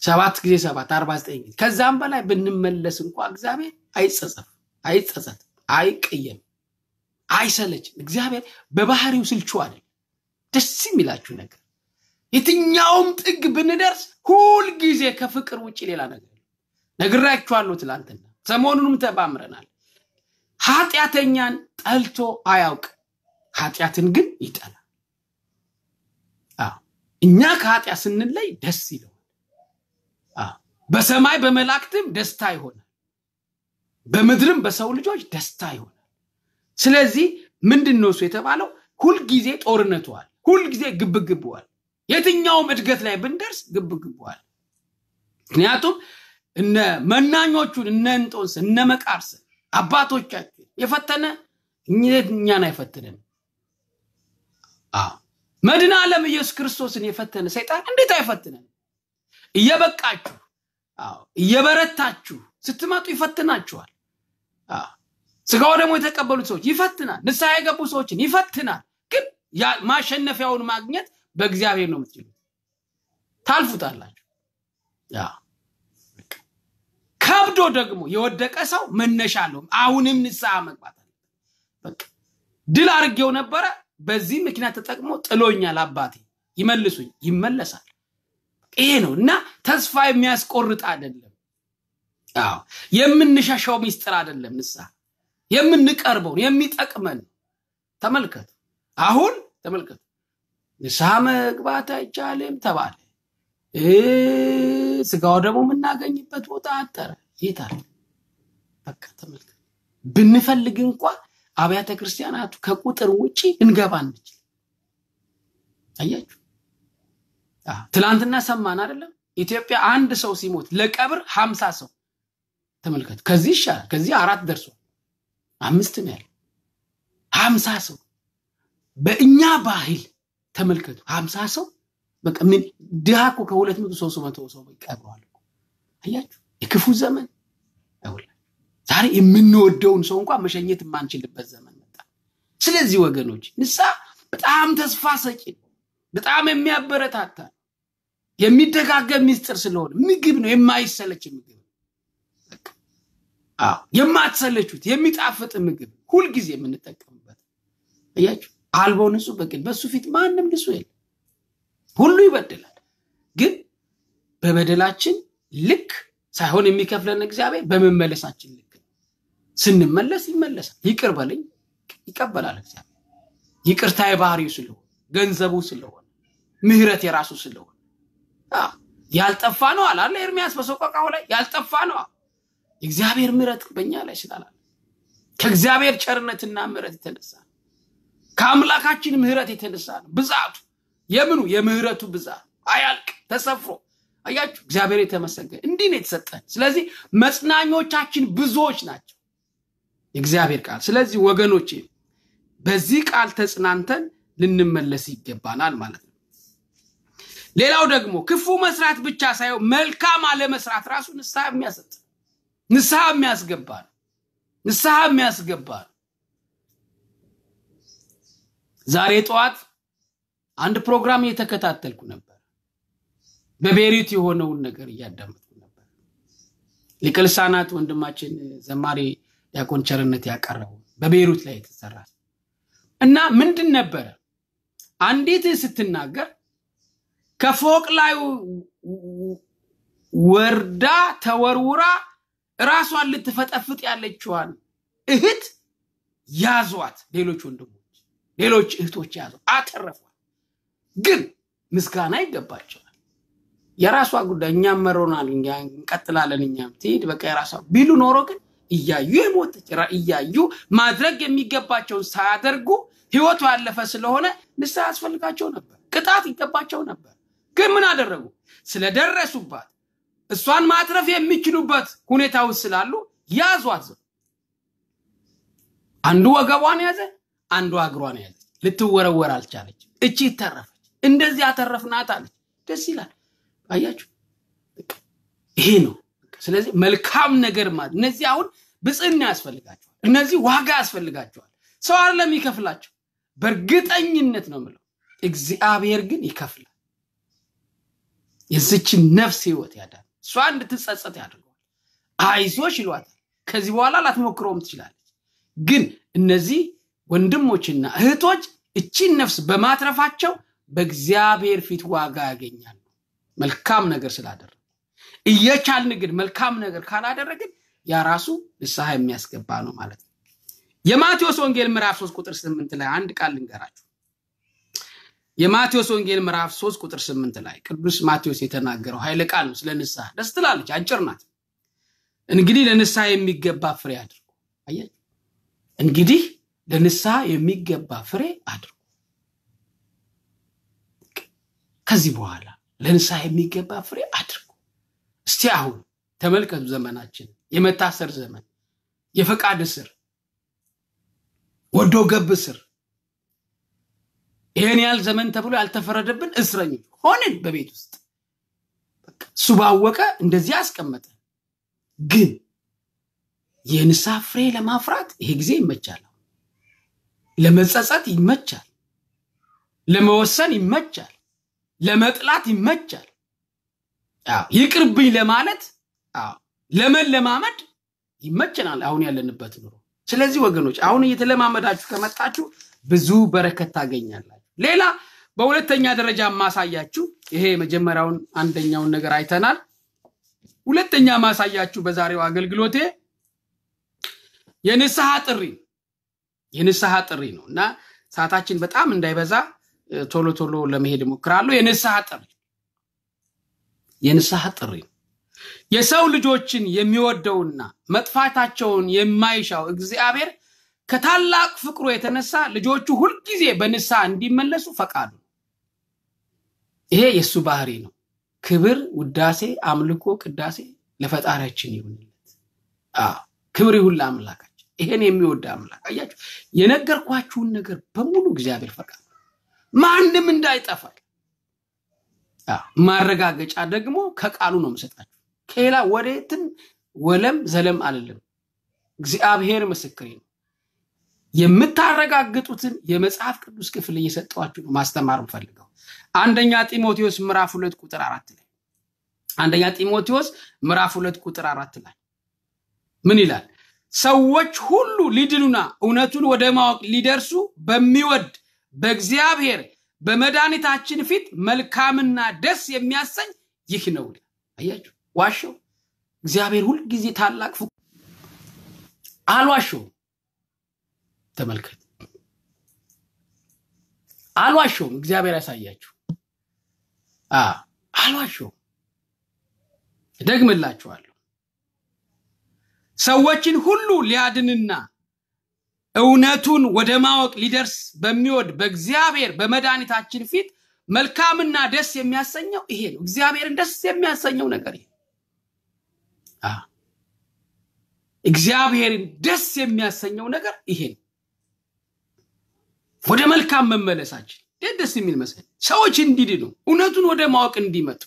ሰባት ጊዜ ሰባት አርባ ዘጠኝ ከዛም በላይ ብንመለስ እንኳ እግዚአብሔር አይጸጸፍ አይጸጸት አይቀየም። አይሰለች እግዚአብሔር በባህሪው ስልቹ አይደል። ደስ የሚላችሁ ነገር የትኛውም ጥግ ብንደርስ ሁልጊዜ ከፍቅር ውጭ ሌላ ነገር ነግራችኋለሁ። ትላንትና ሰሞኑንም ተባምረናል። ኃጢአተኛን ጠልቶ አያውቅ፣ ኃጢአትን ግን ይጠላል። እኛ ከኃጢአት ስንለይ ደስ ይለዋል። በሰማይ በመላእክትም ደስታ ይሆናል፣ በምድርም በሰው ልጆች ደስታ ይሆናል። ስለዚህ ምንድን ነው እሱ የተባለው ሁልጊዜ ጦርነቱዋል ሁልጊዜ ግብግብዋል የትኛውም እድገት ላይ ብንደርስ ግብግብዋል ምክንያቱም እነ መናኞቹን እነ እንጦንስ እነ መቃርስ አባቶቻችን የፈተነ እኛን አይፈትንም መድን ዓለም ኢየሱስ ክርስቶስን የፈተነ ሰይጣን እንዴት አይፈትንም? እየበቃችሁ እየበረታችሁ ስትመጡ ይፈትናችኋል ስጋው ደግሞ የተቀበሉት ሰዎች ይፈትናል። ንስሐ የገቡ ሰዎችን ይፈትናል። ግን ማሸነፊያውን ማግኘት በእግዚአብሔር ነው የምትችሉት። ታልፉታላችሁ። ከብዶ ደግሞ የወደቀ ሰው መነሻ አለው። አሁንም ንስሐ መግባት አለበት። ድል አድርጌው ነበረ፣ በዚህ ምክንያት ተጠቅሞ ጥሎኛል አባቴ፣ ይመልሱኝ። ይመለሳል። ይሄ ነው እና ተስፋ የሚያስቆርጥ አይደለም። የምንሻሻው ሚስጥር አይደለም ንስሐ የምንቀርበውን የሚጠቅመን ተመልከት። አሁን ተመልከት፣ ንስሐ መግባት አይቻልም ተባለ። ስጋው ደግሞ የምናገኝበት ቦታ አጠረ። ይታል በቃ ተመልከት። ብንፈልግ እንኳ አብያተ ክርስቲያናቱ ከቁጥር ውጭ እንገባ እንችል። አያችሁ፣ ትላንትና ሰማን አይደለም? ኢትዮጵያ አንድ ሰው ሲሞት ለቀብር ሀምሳ ሰው ተመልከት። ከዚህ ይሻላል። ከዚህ አራት ደርሷል። አምስት ነው ያለ ሀምሳ ሰው በእኛ ባህል ተመልከቱ ሀምሳ ሰው በቃ ምን ድሃ እኮ ከሁለት መቶ ሶስት መቶ ሰው ይቀብረዋል አያችሁ የክፉ ዘመን ዛሬ የምንወደውን ሰው እንኳን መሸኘት የማንችልበት ዘመን መጣ ስለዚህ ወገኖች ንሳ በጣም ተስፋ ሰጪ በጣም የሚያበረታታ የሚደጋገም ሚስጥር ስለሆነ ምግብ ነው የማይሰለች ምግብ የማትሰለቹት የሚጣፍጥ ምግብ ሁልጊዜ የምንጠቀምበት እያችሁ አልቦ ንጹህ በግን በእሱ ፊት ማንም ንጹህ የለ ሁሉ ይበድላል፣ ግን በበደላችን ልክ ሳይሆን የሚከፍለን እግዚአብሔር በመመለሳችን ልክ ስንመለስ ይመለሳል። ይቅር በልኝ ይቀበላል እግዚአብሔር። ይቅርታ የባህሪው ስለሆነ ገንዘቡ ስለሆነ ምህረት የራሱ ስለሆነ ያልጠፋ ነው አላለ ኤርሚያስ በሰቆቃው ላይ ያልጠፋ ነው የእግዚአብሔር ምረት በእኛ ላይ ስላላል ከእግዚአብሔር ጨርነትና ምረት የተነሳ ከአምላካችን ምህረት የተነሳ ነው ብዛቱ የምኑ የምህረቱ ብዛት አያልቅ ተሰፍሮ አያችሁ እግዚአብሔር የተመሰገነ እንዲህ ነው የተሰጠን ስለዚህ መጽናኞቻችን ብዙዎች ናቸው የእግዚአብሔር ቃል ስለዚህ ወገኖቼ በዚህ ቃል ተጽናንተን ልንመለስ ይገባናል ማለት ነው ሌላው ደግሞ ክፉ መስራት ብቻ ሳይሆን መልካም አለመስራት ራሱ ንስሐ የሚያሰጥ ንስሐ የሚያስገባ ነው። ንስሐ የሚያስገባ ነው። ዛሬ ጠዋት አንድ ፕሮግራም እየተከታተልኩ ነበር። በቤሪት የሆነውን ነገር እያዳመጥኩ ነበር። ሊቀ ልሳናት ወንድማችን ዘማሪ ዲያቆን ቸርነት ያቀረቡ በቤሩት ላይ የተሰራ እና ምንድን ነበረ አንዲት ስትናገር ከፎቅ ላይ ወርዳ ተወርውራ ራሷን ልትፈጠፍጥ ያለችዋን እህት ያዟት። ሌሎች ወንድሞች፣ ሌሎች እህቶች ያዙ፣ አተረፏል። ግን ምስጋና ይገባቸዋል። የራሷ ጉዳይ እኛም መሮናል፣ እንቀጥላለን፣ እኛም ትሄድ በቃ የራሷ ቢሉ ኖሮ ግን እያዩ የሞተች እያዩ ማድረግ የሚገባቸውን ሳያደርጉ ህይወቱ ያለፈ ስለሆነ ንስሐ ያስፈልጋቸው ነበር፣ ቅጣት ይገባቸው ነበር። ግን ምን አደረጉ? ስለደረሱባት እሷን ማትረፍ የሚችሉበት ሁኔታ ውስጥ ስላሉ ያዟት። አንዱ ወገቧን ያዘ፣ አንዱ እግሯን ያዘ። ልትወረወር አልቻለች። እቺ ተረፈች። እንደዚህ አተረፍናት አለች። ደስ ይላል። አያችሁ፣ ይሄ ነው። ስለዚህ መልካም ነገር ማለት እነዚህ አሁን ብፅዕና ያስፈልጋቸዋል። እነዚህ ዋጋ ያስፈልጋቸዋል። ሰው አይደለም ይከፍላቸው። በእርግጠኝነት ነው የምለው፣ እግዚአብሔር ግን ይከፍላል። የዚችን ነፍስ ህይወት ያዳል። እሷ እንድትጸጸት ያደርገዋል አይዞሽ ይሏታል ከዚህ በኋላ ላትሞክረውም ትችላለች ግን እነዚህ ወንድሞችና እህቶች እቺን ነፍስ በማትረፋቸው በእግዚአብሔር ፊት ዋጋ ያገኛሉ መልካም ነገር ስላደረጉ እየቻልን ግን መልካም ነገር ካላደረግን ያ ራሱ ንስሐ የሚያስገባ ነው ማለት ነው የማቴዎስ ወንጌል ምዕራፍ 3 ቁጥር 8 ላይ አንድ ቃል ልንገራችሁ የማቴዎስ ወንጌል ምዕራፍ 3 ቁጥር 8 ላይ ቅዱስ ማቴዎስ የተናገረው ኃይለ ቃል ነው። ስለ ንስሐ ደስ ትላለች፣ አጭር ናት። እንግዲህ ለንስሐ የሚገባ ፍሬ አድርጉ። አየ እንግዲህ ለንስሐ የሚገባ ፍሬ አድርጉ። ከዚህ በኋላ ለንስሐ የሚገባ ፍሬ አድርጉ። እስቲ አሁን ተመልከቱ። ዘመናችን የመታሰር ዘመን፣ የፈቃድ ስር ወዶ ገብ ስር ይህን ያህል ዘመን ተብሎ ያልተፈረደብን እስረኞች ሆንን በቤት ውስጥ እሱ ባወቀ እንደዚህ አስቀመጠ። ግን የንሳ ፍሬ ለማፍራት ይሄ ጊዜ ይመቻል። ለመጸጸት ይመቻል። ለመወሰን ይመቻል። ለመጥላት ይመቻል። ይቅርብኝ ለማለት ለመለማመድ ይመቸናል አሁን ያለንበት ኑሮ። ስለዚህ ወገኖች አሁን እየተለማመዳችሁ ከመጣችሁ ብዙ በረከት ታገኛላችሁ። ሌላ በሁለተኛ ደረጃ ማሳያችሁ ይሄ መጀመሪያውን አንደኛውን ነገር አይተናል። ሁለተኛ ማሳያችሁ በዛሬው አገልግሎቴ የንስሐ ጥሪ የንስሐ ጥሪ ነው እና ሰዓታችን በጣም እንዳይበዛ ቶሎ ቶሎ ለመሄድ እሞክራለሁ። የንስሐ ጥሪ የንስሐ ጥሪ የሰው ልጆችን የሚወደውና መጥፋታቸውን የማይሻው እግዚአብሔር ከታላቅ ፍቅሩ የተነሳ ልጆቹ ሁልጊዜ በንሳ እንዲመለሱ ፈቃዱ ነው። ይሄ የእሱ ባህሪ ነው። ክብር፣ ውዳሴ፣ አምልኮ፣ ቅዳሴ ለፈጣሪያችን ይሁንለት። ክብር ይሁን ለአምላካችን። ይሄን የሚወድ አምላክ አያችሁ፣ የነገርኳችሁን ነገር በሙሉ እግዚአብሔር ፈቃድ ማንም እንዳይጠፋል ማረጋገጫ ደግሞ ከቃሉ ነው የምሰጣችሁ። ከሌላ ወደትም ወለም ዘለም አልልም። እግዚአብሔር ምስክሬ ነው። የምታረጋግጡትን የመጽሐፍ ቅዱስ ክፍል እየሰጠዋችሁ ነው ማስተማር ፈልገው አንደኛ ጢሞቴዎስ ምዕራፍ ሁለት ቁጥር አራት ላይ አንደኛ ጢሞቴዎስ ምዕራፍ ሁለት ቁጥር አራት ላይ ምን ይላል ሰዎች ሁሉ ሊድኑና እውነቱን ወደ ማወቅ ሊደርሱ በሚወድ በእግዚአብሔር በመድኃኒታችን ፊት መልካምና ደስ የሚያሰኝ ይህ ነው አያችሁ ዋሸው እግዚአብሔር ሁልጊዜ ታላቅ አልዋሸውም ተመልከት። አልዋሸውም። እግዚአብሔር ያሳያችሁ። አልዋሸውም። ደግምላችኋለሁ። ሰዎችን ሁሉ ሊያድንና እውነቱን ወደ ማወቅ ሊደርስ በሚወድ በእግዚአብሔር በመድኃኒታችን ፊት መልካምና ደስ የሚያሰኘው ይሄ ነው። እግዚአብሔርን ደስ የሚያሰኘው ነገር ይሄ እግዚአብሔርን ደስ የሚያሰኘው ነገር ይሄ ነው። ወደ መልካም መመለሳችን እንዴት ደስ የሚል መስል ሰዎች እንዲድኑ እውነቱን ወደ ማወቅ እንዲመጡ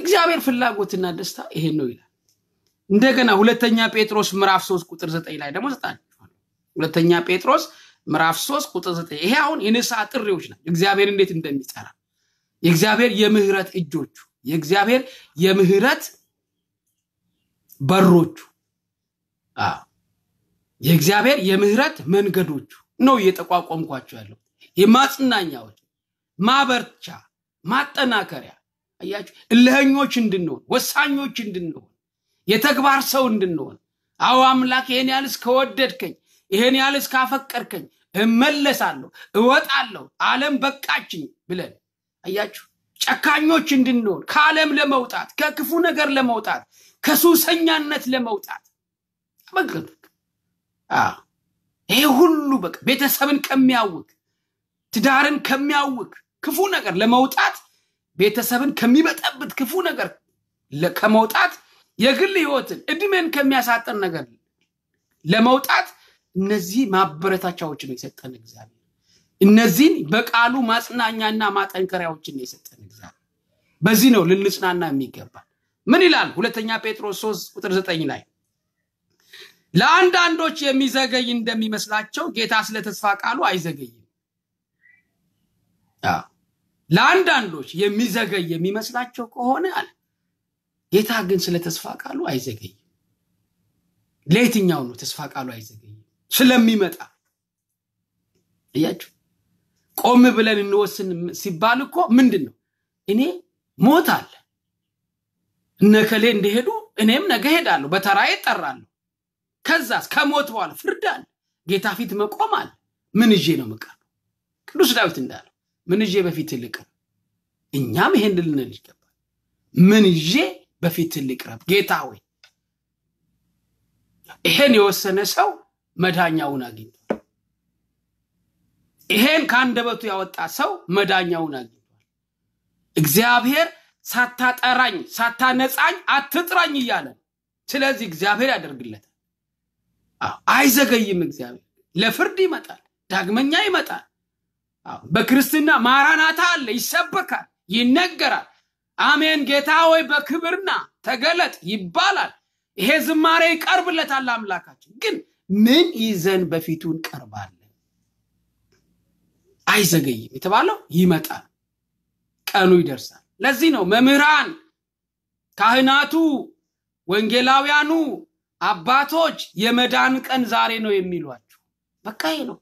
እግዚአብሔር ፍላጎትና ደስታ ይሄን ነው ይላል። እንደገና ሁለተኛ ጴጥሮስ ምዕራፍ ሶስት ቁጥር ዘጠኝ ላይ ደግሞ ሰጣችኋል። ሁለተኛ ጴጥሮስ ምዕራፍ ሶስት ቁጥር ዘጠኝ ይሄ አሁን የንስሐ ጥሪዎች ናቸው። እግዚአብሔር እንዴት እንደሚጠራ የእግዚአብሔር የምህረት እጆቹ የእግዚአብሔር የምህረት በሮቹ የእግዚአብሔር የምህረት መንገዶቹ ነው እየጠቋቋምኳቸው ያለው የማጽናኛዎች ማበርቻ ማጠናከሪያ አያችሁ እልኸኞች እንድንሆን ወሳኞች እንድንሆን የተግባር ሰው እንድንሆን አዎ አምላክ ይህን ያህል እስከወደድከኝ ይህን ያህል እስካፈቀርከኝ እመለሳለሁ እወጣለሁ አለም በቃችኝ ብለን አያችሁ ጨካኞች እንድንሆን ከዓለም ለመውጣት ከክፉ ነገር ለመውጣት ከሱሰኛነት ለመውጣት በግ ይሄ ሁሉ በቃ ቤተሰብን ከሚያውክ ትዳርን ከሚያውክ ክፉ ነገር ለመውጣት ቤተሰብን ከሚበጠብት ክፉ ነገር ከመውጣት የግል ህይወትን እድሜን ከሚያሳጥር ነገር ለመውጣት እነዚህ ነው የሰጠን እግዚአብሔር እነዚህን በቃሉ ማጽናኛና ማጠንከሪያዎችን የሰጠን እግዚአብሔር በዚህ ነው ልንጽናና የሚገባል ምን ይላል ሁለተኛ ጴጥሮስ ሶስት ቁጥር 9 ላይ ለአንዳንዶች የሚዘገይ እንደሚመስላቸው ጌታ ስለ ተስፋ ቃሉ አይዘገይም። ለአንዳንዶች የሚዘገይ የሚመስላቸው ከሆነ አለ ጌታ ግን ስለ ተስፋ ቃሉ አይዘገይም። ለየትኛው ነው ተስፋ ቃሉ አይዘገይም? ስለሚመጣ እያቸው ቆም ብለን እንወስን ሲባል እኮ ምንድን ነው እኔ ሞት አለ እነከሌ እንደሄዱ እኔም ነገ ሄዳለሁ፣ በተራ ይጠራለሁ ከዛስ ከሞት በኋላ ፍርዳል አለ። ጌታ ፊት መቆም አለ። ምን እዤ ነው ምቀር? ቅዱስ ዳዊት እንዳለው ምን እዤ በፊት ልቅረብ? እኛም ይሄን ልንል ይገባል። ምን እዤ በፊት ልቅረብ? ጌታ ወይ ይሄን የወሰነ ሰው መዳኛውን አግኝቷል። ይሄን ከአንደበቱ ያወጣ ሰው መዳኛውን አግኝቷል። እግዚአብሔር ሳታጠራኝ ሳታነጻኝ አትጥራኝ እያለ ነው። ስለዚህ እግዚአብሔር ያደርግለታል። አይዘገይም። እግዚአብሔር ለፍርድ ይመጣል፣ ዳግመኛ ይመጣል። በክርስትና ማራናታ አለ፣ ይሰበካል፣ ይነገራል። አሜን ጌታ ወይ በክብርና ተገለጥ ይባላል። ይሄ ዝማሬ ይቀርብለታል። አምላካችን ግን ምን ይዘን በፊቱ እንቀርባለን? አይዘገይም የተባለው ይመጣል፣ ቀኑ ይደርሳል። ለዚህ ነው መምህራን፣ ካህናቱ፣ ወንጌላውያኑ አባቶች የመዳን ቀን ዛሬ ነው የሚሏችሁ በቃ ይሄ ነው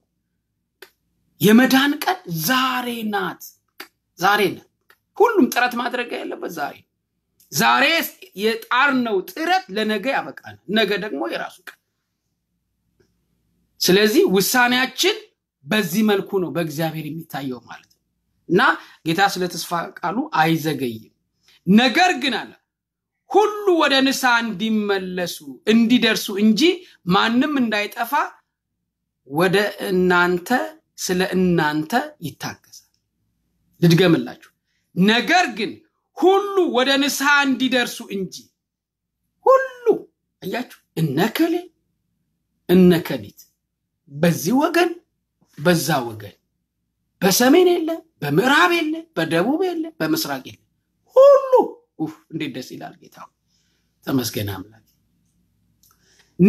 የመዳን ቀን ዛሬ ናት ዛሬ ናት ሁሉም ጥረት ማድረግ ያለበት ዛሬ ዛሬ የጣርነው ጥረት ለነገ ያበቃል ነገ ደግሞ የራሱ ቀን ስለዚህ ውሳኔያችን በዚህ መልኩ ነው በእግዚአብሔር የሚታየው ማለት ነው እና ጌታ ስለ ተስፋ ቃሉ አይዘገይም ነገር ግን አለ ሁሉ ወደ ንሳ እንዲመለሱ እንዲደርሱ እንጂ ማንም እንዳይጠፋ ወደ እናንተ ስለ እናንተ ይታገሳል። ልድገምላችሁ። ነገር ግን ሁሉ ወደ ንስሐ እንዲደርሱ እንጂ ሁሉ እያችሁ እነከሌ እነከሊት በዚህ ወገን በዛ ወገን በሰሜን የለ፣ በምዕራብ የለ፣ በደቡብ የለ፣ በምስራቅ የለ ሁሉ ኡፍ እንዴት ደስ ይላል ጌታ ተመስገን አምላክ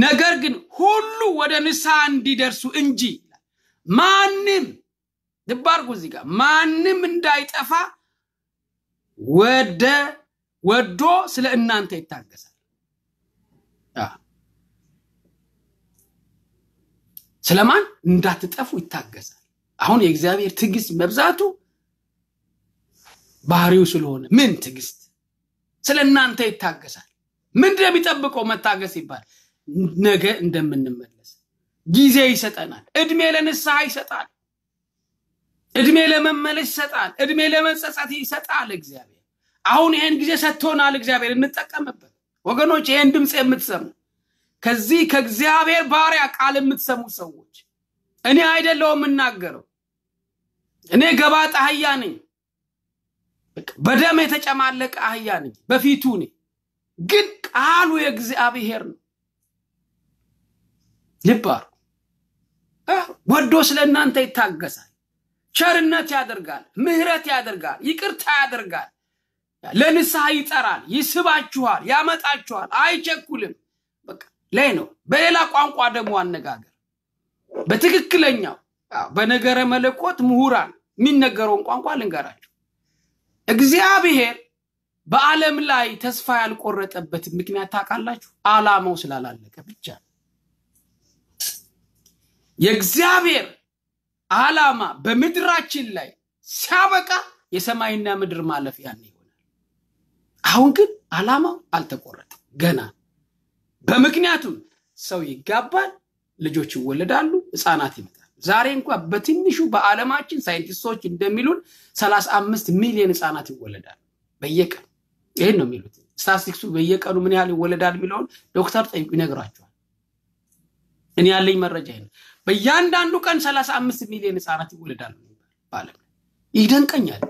ነገር ግን ሁሉ ወደ ንሳ እንዲደርሱ እንጂ ማንም ልባርጉ እዚህ ጋር ማንም እንዳይጠፋ ወደ ወዶ ስለ እናንተ ይታገሳል ስለማን እንዳትጠፉ ይታገሳል አሁን የእግዚአብሔር ትዕግስት መብዛቱ ባህሪው ስለሆነ ምን ትግስት ስለ እናንተ ይታገሳል። ምንድ የሚጠብቀው መታገስ ይባል ነገ እንደምንመለስ ጊዜ ይሰጠናል። እድሜ ለንስሐ ይሰጣል። እድሜ ለመመለስ ይሰጣል። እድሜ ለመጸጸት ይሰጣል። እግዚአብሔር አሁን ይሄን ጊዜ ሰጥቶናል። እግዚአብሔር እንጠቀምበት። ወገኖች ይሄን ድምፅ የምትሰሙ ከዚህ ከእግዚአብሔር ባሪያ ቃል የምትሰሙ ሰዎች እኔ አይደለውም የምናገረው፣ እኔ ገባ ጣህያ ነኝ። በደም የተጨማለቀ አህያ ነኝ በፊቱ ኔ ግን ቃሉ የእግዚአብሔር ነው ልባሩ ወዶ ስለ እናንተ ይታገሳል ቸርነት ያደርጋል ምህረት ያደርጋል ይቅርታ ያደርጋል ለንስሐ ይጠራል ይስባችኋል ያመጣችኋል አይቸኩልም ላይ ነው በሌላ ቋንቋ ደግሞ አነጋገር በትክክለኛው በነገረ መለኮት ምሁራን የሚነገረውን ቋንቋ ልንገራቸው እግዚአብሔር በዓለም ላይ ተስፋ ያልቆረጠበት ምክንያት ታውቃላችሁ? ዓላማው ስላላለቀ ብቻ። የእግዚአብሔር ዓላማ በምድራችን ላይ ሲያበቃ የሰማይና ምድር ማለፍ ያን ይሆናል። አሁን ግን ዓላማው አልተቆረጠም ገና። በምክንያቱም ሰው ይጋባል፣ ልጆች ይወለዳሉ፣ ህፃናት ይመጣል። ዛሬ እንኳ በትንሹ በዓለማችን ሳይንቲስቶች እንደሚሉን ሰላሳ አምስት ሚሊዮን ህፃናት ይወለዳል በየቀን ይህን ነው የሚሉት። ስታስቲክሱ በየቀኑ ምን ያህል ይወለዳል የሚለውን ዶክተር ጠይቁ ይነግራቸዋል። እኔ ያለኝ መረጃ ይነ በእያንዳንዱ ቀን ሰላሳ አምስት ሚሊዮን ህፃናት ይወለዳሉ በዓለም ይደንቀኛል።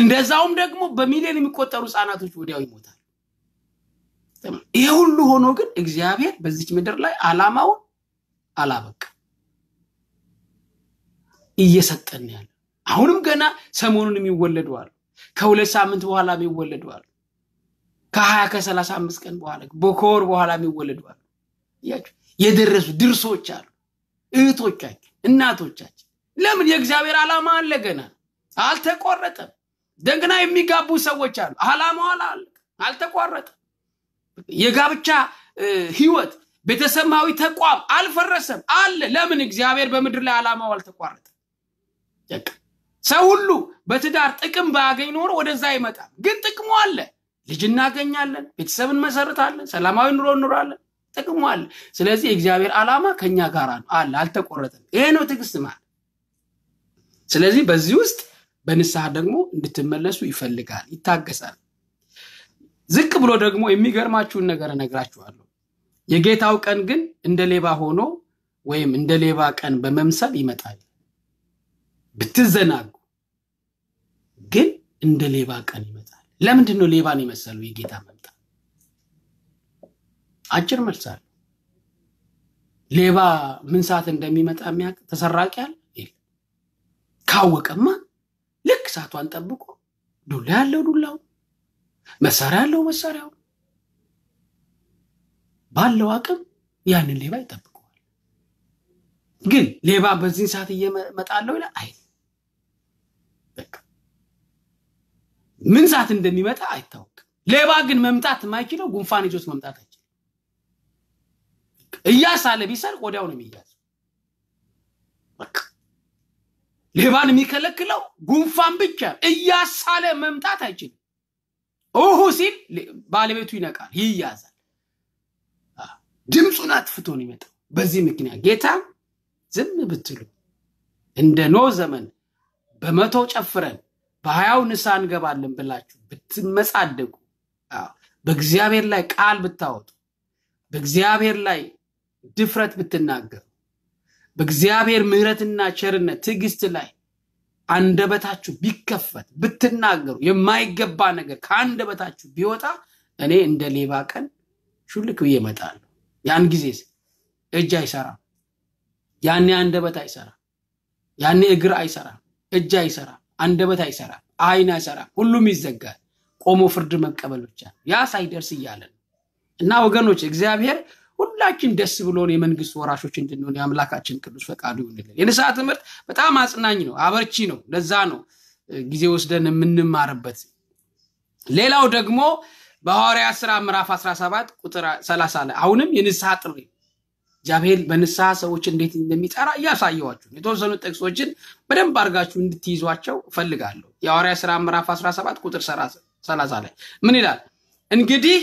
እንደዛውም ደግሞ በሚሊዮን የሚቆጠሩ ህፃናቶች ወዲያው ይሞታል። ይህ ሁሉ ሆኖ ግን እግዚአብሔር በዚች ምድር ላይ አላማውን አላበቃ እየሰጠን ያለ አሁንም ገና ሰሞኑን የሚወለዱ አሉ። ከሁለት ሳምንት በኋላ የሚወለዱ አሉ ከሀያ ከሰላሳ አምስት ቀን በኋላ ከወር በኋላ የሚወለዱ አሉ። የደረሱ ድርሶች አሉ እህቶቻችን እናቶቻችን ለምን የእግዚአብሔር ዓላማ አለ ገና አልተቆረጠም ደግና የሚጋቡ ሰዎች አሉ አላማው አለ አልተቋረጠም የጋብቻ ህይወት ቤተሰማዊ ተቋም አልፈረሰም አለ ለምን እግዚአብሔር በምድር ላይ ዓላማው አልተቋረጠ ሰው ሁሉ በትዳር ጥቅም ባያገኝ ኖሮ ወደዛ አይመጣም። ግን ጥቅሙ አለ። ልጅ እናገኛለን፣ ቤተሰብ እንመሰርታለን፣ ሰላማዊ ኑሮ እንኖራለን። ጥቅሙ አለ። ስለዚህ የእግዚአብሔር ዓላማ ከኛ ጋር ነው አለ፣ አልተቆረጠም። ይሄ ነው ትዕግስት ማለት። ስለዚህ በዚህ ውስጥ በንስሐ ደግሞ እንድትመለሱ ይፈልጋል፣ ይታገሳል። ዝቅ ብሎ ደግሞ የሚገርማችሁን ነገር እነግራችኋለሁ። የጌታው ቀን ግን እንደ ሌባ ሆኖ ወይም እንደ ሌባ ቀን በመምሰል ይመጣል። ብትዘናጉ ግን እንደ ሌባ ቀን ይመጣል። ለምንድን ነው ሌባን ይመሰሉ የጌታ መምጣት? አጭር መልስ ሌባ ምን ሰዓት እንደሚመጣ የሚያውቅ ተሰራቂ አለ? ካወቀማ ልክ ሰዓቷን ጠብቆ ዱላ ያለው ዱላው፣ መሳሪያ ያለው መሳሪያው፣ ባለው አቅም ያንን ሌባ ይጠብቀዋል። ግን ሌባ በዚህን ሰዓት እየመጣለው ይላል አይ ምን ሰዓት እንደሚመጣ አይታወቅም። ሌባ ግን መምጣት የማይችለው ጉንፋን ይዞት መምጣት አይችልም። እያሳለ ቢሰርቅ ወዲያው ነው የሚያዝ። ሌባን የሚከለክለው ጉንፋን ብቻ። እያሳለ መምጣት አይችልም። ኡሁ ሲል ባለቤቱ ይነቃል፣ ይያዛል። ድምፁን አጥፍቶ ነው ይመጣው። በዚህ ምክንያት ጌታ ዝም ብትሉ እንደ ኖ ዘመን በመቶ ጨፍረን በሀያው ንሳ እንገባለን ብላችሁ ብትመጻደቁ፣ በእግዚአብሔር ላይ ቃል ብታወጡ፣ በእግዚአብሔር ላይ ድፍረት ብትናገሩ፣ በእግዚአብሔር ምሕረትና ቸርነት ትዕግስት ላይ አንደበታችሁ ቢከፈት ብትናገሩ፣ የማይገባ ነገር ከአንደበታችሁ ቢወጣ እኔ እንደ ሌባ ቀን ሹልክ ብዬ እመጣለሁ። ያን ጊዜ እጅ አይሰራም። ያኔ አንደበት አይሰራም። ያኔ እግር አይሰራም። እጅ አይሰራም። አንደበት አይሰራ አይን አይሰራ፣ ሁሉም ይዘጋል። ቆሞ ፍርድ መቀበል ብቻ ያ ሳይደርስ እያለ እና ወገኖች እግዚአብሔር ሁላችን ደስ ብሎን የመንግስት ወራሾች እንድንሆን የአምላካችን ቅዱስ ፈቃዱ ይሁንልን። የንስሐ ትምህርት በጣም አጽናኝ ነው፣ አበርቺ ነው። ለዛ ነው ጊዜ ወስደን የምንማርበት። ሌላው ደግሞ በሐዋርያ ስራ ምዕራፍ 17 ቁጥር 30 ላይ አሁንም የንስሐ ጥሪ ጃብሄል በንስሐ ሰዎች እንዴት እንደሚጠራ እያሳየዋችሁ የተወሰኑ ጥቅሶችን በደንብ አድርጋችሁ እንድትይዟቸው እፈልጋለሁ። የሐዋርያ ሥራ ምዕራፍ 17 ቁጥር 30 ላይ ምን ይላል? እንግዲህ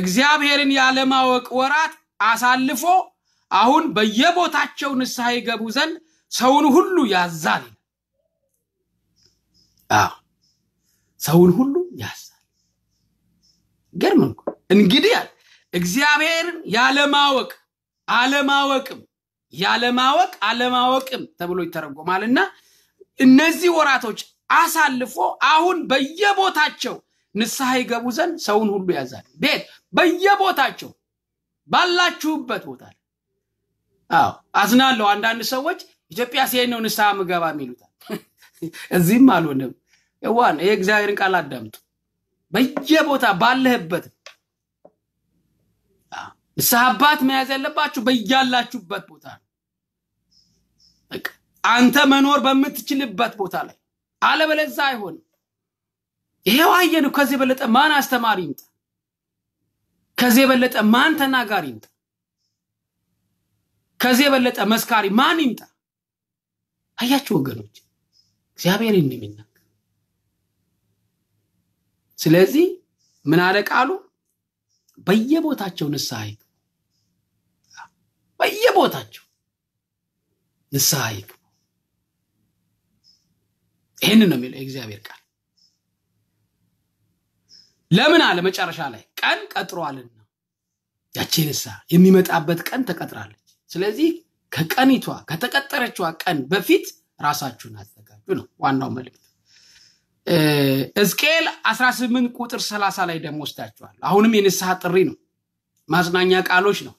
እግዚአብሔርን ያለማወቅ ወራት አሳልፎ አሁን በየቦታቸው ንስሐ ይገቡ ዘንድ ሰውን ሁሉ ያዛል። ሰውን ሁሉ ያዛል። ገርም እንግዲህ እግዚአብሔርን ያለማወቅ አለማወቅም ያለማወቅ አለማወቅም ተብሎ ይተረጎማል እና እነዚህ ወራቶች አሳልፎ አሁን በየቦታቸው ንስሐ ይገቡ ዘንድ ሰውን ሁሉ ያዛል ቤት በየቦታቸው ባላችሁበት ቦታ አዎ አዝናለሁ አንዳንድ ሰዎች ኢትዮጵያ ሲሄድ ነው ንስሐ ምገባ የሚሉታል እዚህም አልሆንም ዋን የእግዚአብሔርን ቃል አዳምጡ በየቦታ ባለህበት ንስሐ አባት መያዝ ያለባችሁ በያላችሁበት ቦታ ነው። አንተ መኖር በምትችልበት ቦታ ላይ አለበለዛ አይሆንም። ይሄው አየን። ከዚህ የበለጠ ማን አስተማሪ ይምጣ? ከዚህ የበለጠ ማን ተናጋሪ ይምጣ? ከዚህ የበለጠ መስካሪ ማን ይምጣ? አያችሁ ወገኖች፣ እግዚአብሔር የሚናገር ስለዚህ ምን አለ ቃሉ? በየቦታቸው ንስሐ በየቦታቸው ንስሐ ይግቡ። ይህን ነው የሚለው የእግዚአብሔር ቃል። ለምን አለ መጨረሻ ላይ ቀን ቀጥሯልና፣ ያቺ ንስሐ የሚመጣበት ቀን ተቀጥራለች። ስለዚህ ከቀኒቷ ከተቀጠረችዋ ቀን በፊት ራሳችሁን አዘጋጁ ነው ዋናው መልእክት። ሕዝቅኤል 18 ቁጥር 30 ላይ ደግሞ ወስዳችኋል። አሁንም የንስሐ ጥሪ ነው፣ ማጽናኛ ቃሎች ነው።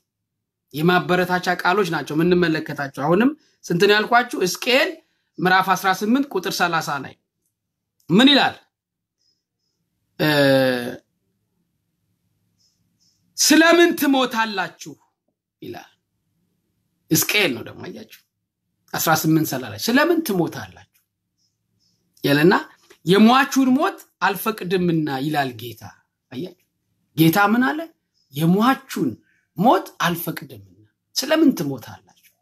የማበረታቻ ቃሎች ናቸው የምንመለከታቸው። አሁንም ስንትን ያልኳችሁ እስቅኤል ምዕራፍ 18 ቁጥር 30 ላይ ምን ይላል? ስለምን ትሞታላችሁ ይላል። እስቅኤል ነው ደግሞ አያችሁ፣ 18 ሰላ ላይ ስለምን ትሞታላችሁ ያለና የሟቹን ሞት አልፈቅድምና ይላል ጌታ። አያችሁ ጌታ ምን አለ? የሟቹን ሞት አልፈቅድምና ስለምን ትሞታላችሁ?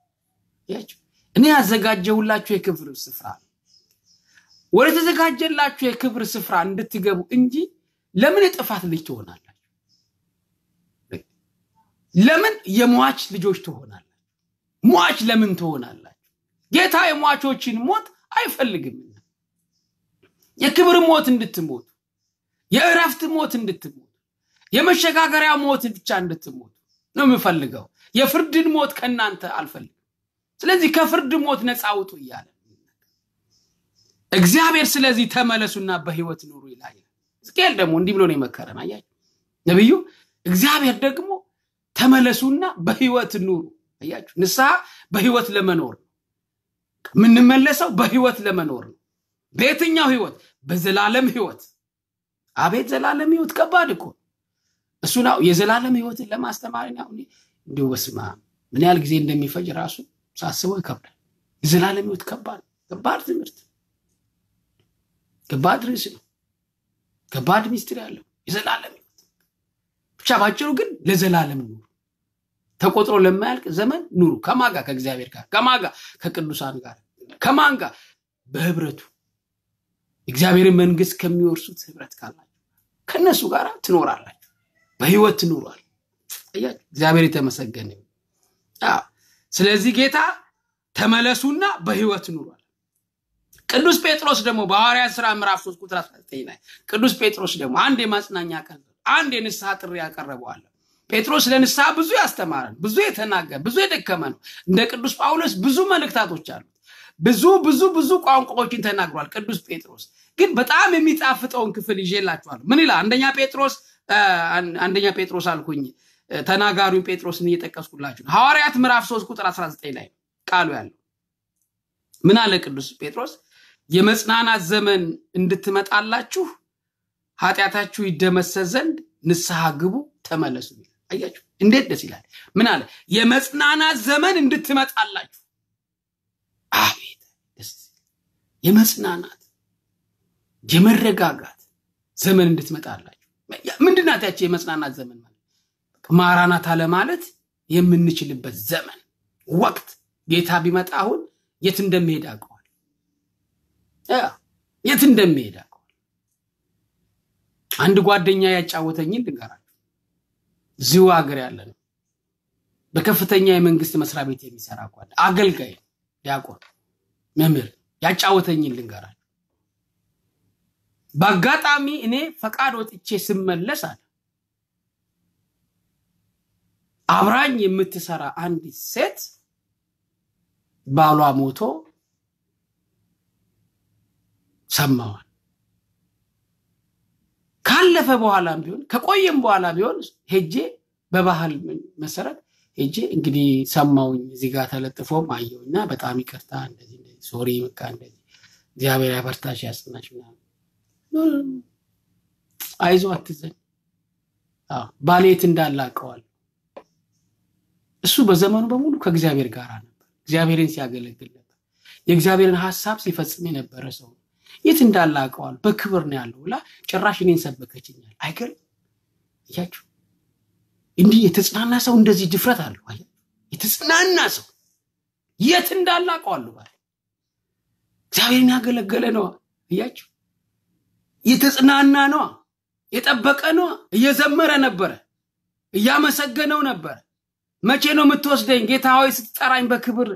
እኔ ያዘጋጀውላችሁ የክብር ስፍራ ወደ ተዘጋጀላችሁ የክብር ስፍራ እንድትገቡ እንጂ ለምን የጥፋት ልጅ ትሆናላችሁ? ለምን የሟች ልጆች ትሆናላችሁ? ሟች ለምን ትሆናላችሁ? ጌታ የሟቾችን ሞት አይፈልግምና የክብር ሞት እንድትሞቱ፣ የእረፍት ሞት እንድትሞቱ፣ የመሸጋገሪያ ሞት ብቻ እንድትሞቱ ነው የምፈልገው የፍርድን ሞት ከእናንተ አልፈልግም ስለዚህ ከፍርድ ሞት ነፃ ውጡ እያለ እግዚአብሔር ስለዚህ ተመለሱና በህይወት ኑሩ ይላል ስኬል ደግሞ እንዲህ ብሎ ነው የመከረን አያ ነቢዩ እግዚአብሔር ደግሞ ተመለሱና በህይወት ኑሩ አያችሁ ንስሐ በህይወት ለመኖር ነው የምንመለሰው በህይወት ለመኖር ነው በየትኛው ህይወት በዘላለም ህይወት አቤት ዘላለም ህይወት ከባድ እኮ እሱ ነው የዘላለም ህይወትን ለማስተማር እንዲሁ በስማ ምን ያህል ጊዜ እንደሚፈጅ ራሱ ሳስበው ይከብዳል። የዘላለም ህይወት ከባድ ከባድ ትምህርት ከባድ ርዕስ ነው። ከባድ ሚስጥር ያለው የዘላለም ህይወት ብቻ። ባጭሩ ግን ለዘላለም ኑሩ፣ ተቆጥሮ ለማያልቅ ዘመን ኑሩ። ከማጋ ከእግዚአብሔር ጋር ከማጋ ከቅዱሳን ጋር ከማን ጋር በህብረቱ እግዚአብሔር መንግስት ከሚወርሱት ህብረት ካላቸው ከእነሱ ጋር ትኖራለ። በህይወት ኑሯል። እግዚአብሔር የተመሰገነ። ስለዚህ ጌታ ተመለሱና በህይወት ኑሯል። ቅዱስ ጴጥሮስ ደግሞ በሐዋርያት ሥራ ምዕራፍ 3 ቁጥር 19 ላይ ቅዱስ ጴጥሮስ ደግሞ አንድ የማጽናኛ ቀን አንድ የንስሐ ጥሪ ያቀረበዋለ። ጴጥሮስ ለንስሐ ብዙ ያስተማረን፣ ብዙ የተናገረ፣ ብዙ የደከመ ነው። እንደ ቅዱስ ጳውሎስ ብዙ መልእክታቶች አሉት። ብዙ ብዙ ብዙ ቋንቋዎችን ተናግሯል ቅዱስ ጴጥሮስ። ግን በጣም የሚጣፍጠውን ክፍል ይዤላችኋለሁ። ምን ይላል? አንደኛ ጴጥሮስ አንደኛ ጴጥሮስ አልኩኝ ተናጋሪው ጴጥሮስን እየጠቀስኩላችሁ ሐዋርያት ምዕራፍ 3 ቁጥር 19 ላይ ቃሉ ያለው ምን አለ ቅዱስ ጴጥሮስ የመጽናናት ዘመን እንድትመጣላችሁ ኃጢአታችሁ ይደመሰስ ዘንድ ንስሐ ግቡ ተመለሱ አያችሁ እንዴት ደስ ይላል ምን አለ የመጽናናት ዘመን እንድትመጣላችሁ አቤት የመጽናናት የመረጋጋት ዘመን እንድትመጣላችሁ ምንድናት ያቸው የመጽናናት ዘመን ማለት ማራናታ ለማለት የምንችልበት ዘመን ወቅት ጌታ ቢመጣ አሁን የት እንደሚሄድ አቀዋል የት እንደሚሄድ አቀዋል አንድ ጓደኛ ያጫወተኝን ልንገራችሁ እዚሁ ሀገር ያለ ነው በከፍተኛ የመንግስት መስሪያ ቤት የሚሰራ ጓደ አገልጋይ ዲያቆን መምህር ያጫወተኝን ልንገራል በአጋጣሚ እኔ ፈቃድ ወጥቼ ስመለስ አለ አብራኝ የምትሰራ አንዲት ሴት ባሏ ሞቶ ሰማዋል። ካለፈ በኋላም ቢሆን ከቆየም በኋላ ቢሆን ሄጄ በባህል መሰረት ሄጄ እንግዲህ ሰማውኝ እዚህ ጋር ተለጥፎም አየውና በጣም ይቅርታ እንደዚህ ሶሪ ምካ እንደዚህ እግዚአብሔር ያበርታሽ ያጽናሽ ምናምን አይዞ አትዘን ባሌት እንዳላቀዋል እሱ በዘመኑ በሙሉ ከእግዚአብሔር ጋር ነበር። እግዚአብሔርን ሲያገለግል ነበር። የእግዚአብሔርን ሀሳብ ሲፈጽም የነበረ ሰው የት እንዳላቀዋል በክብር ነው ያለው ብላ ጭራሽ እኔን ሰበከችኛል። አይገር እያቸው እንዲህ የተጽናና ሰው እንደዚህ ድፍረት አለ የተጽናና ሰው የት እንዳላቀዋሉ ባ እግዚአብሔርን ያገለገለ ነው እያቸው የተጽናና ነዋ፣ የጠበቀ ነዋ። እየዘመረ ነበረ፣ እያመሰገነው ነበረ። መቼ ነው የምትወስደኝ ጌታ ሆይ ስትጠራኝ በክብር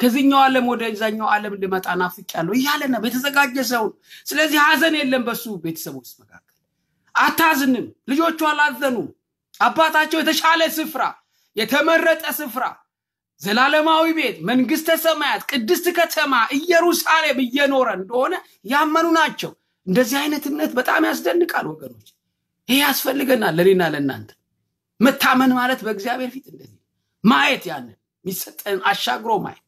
ከዚህኛው ዓለም ወደ ዛኛው ዓለም ልመጣ ናፍቄያለሁ እያለ ነበር፣ የተዘጋጀ ሰውን። ስለዚህ ሀዘን የለም በሱ ቤተሰቦች መካከል አታዝንም። ልጆቹ አላዘኑ አባታቸው የተሻለ ስፍራ፣ የተመረጠ ስፍራ፣ ዘላለማዊ ቤት፣ መንግስተ ሰማያት፣ ቅድስት ከተማ ኢየሩሳሌም እየኖረ እንደሆነ ያመኑ ናቸው። እንደዚህ አይነት እምነት በጣም ያስደንቃል ወገኖች። ይሄ ያስፈልገናል ለእኔና ለእናንተ። መታመን ማለት በእግዚአብሔር ፊት እንደዚህ ማየት፣ ያንን የሚሰጠን አሻግሮ ማየት፣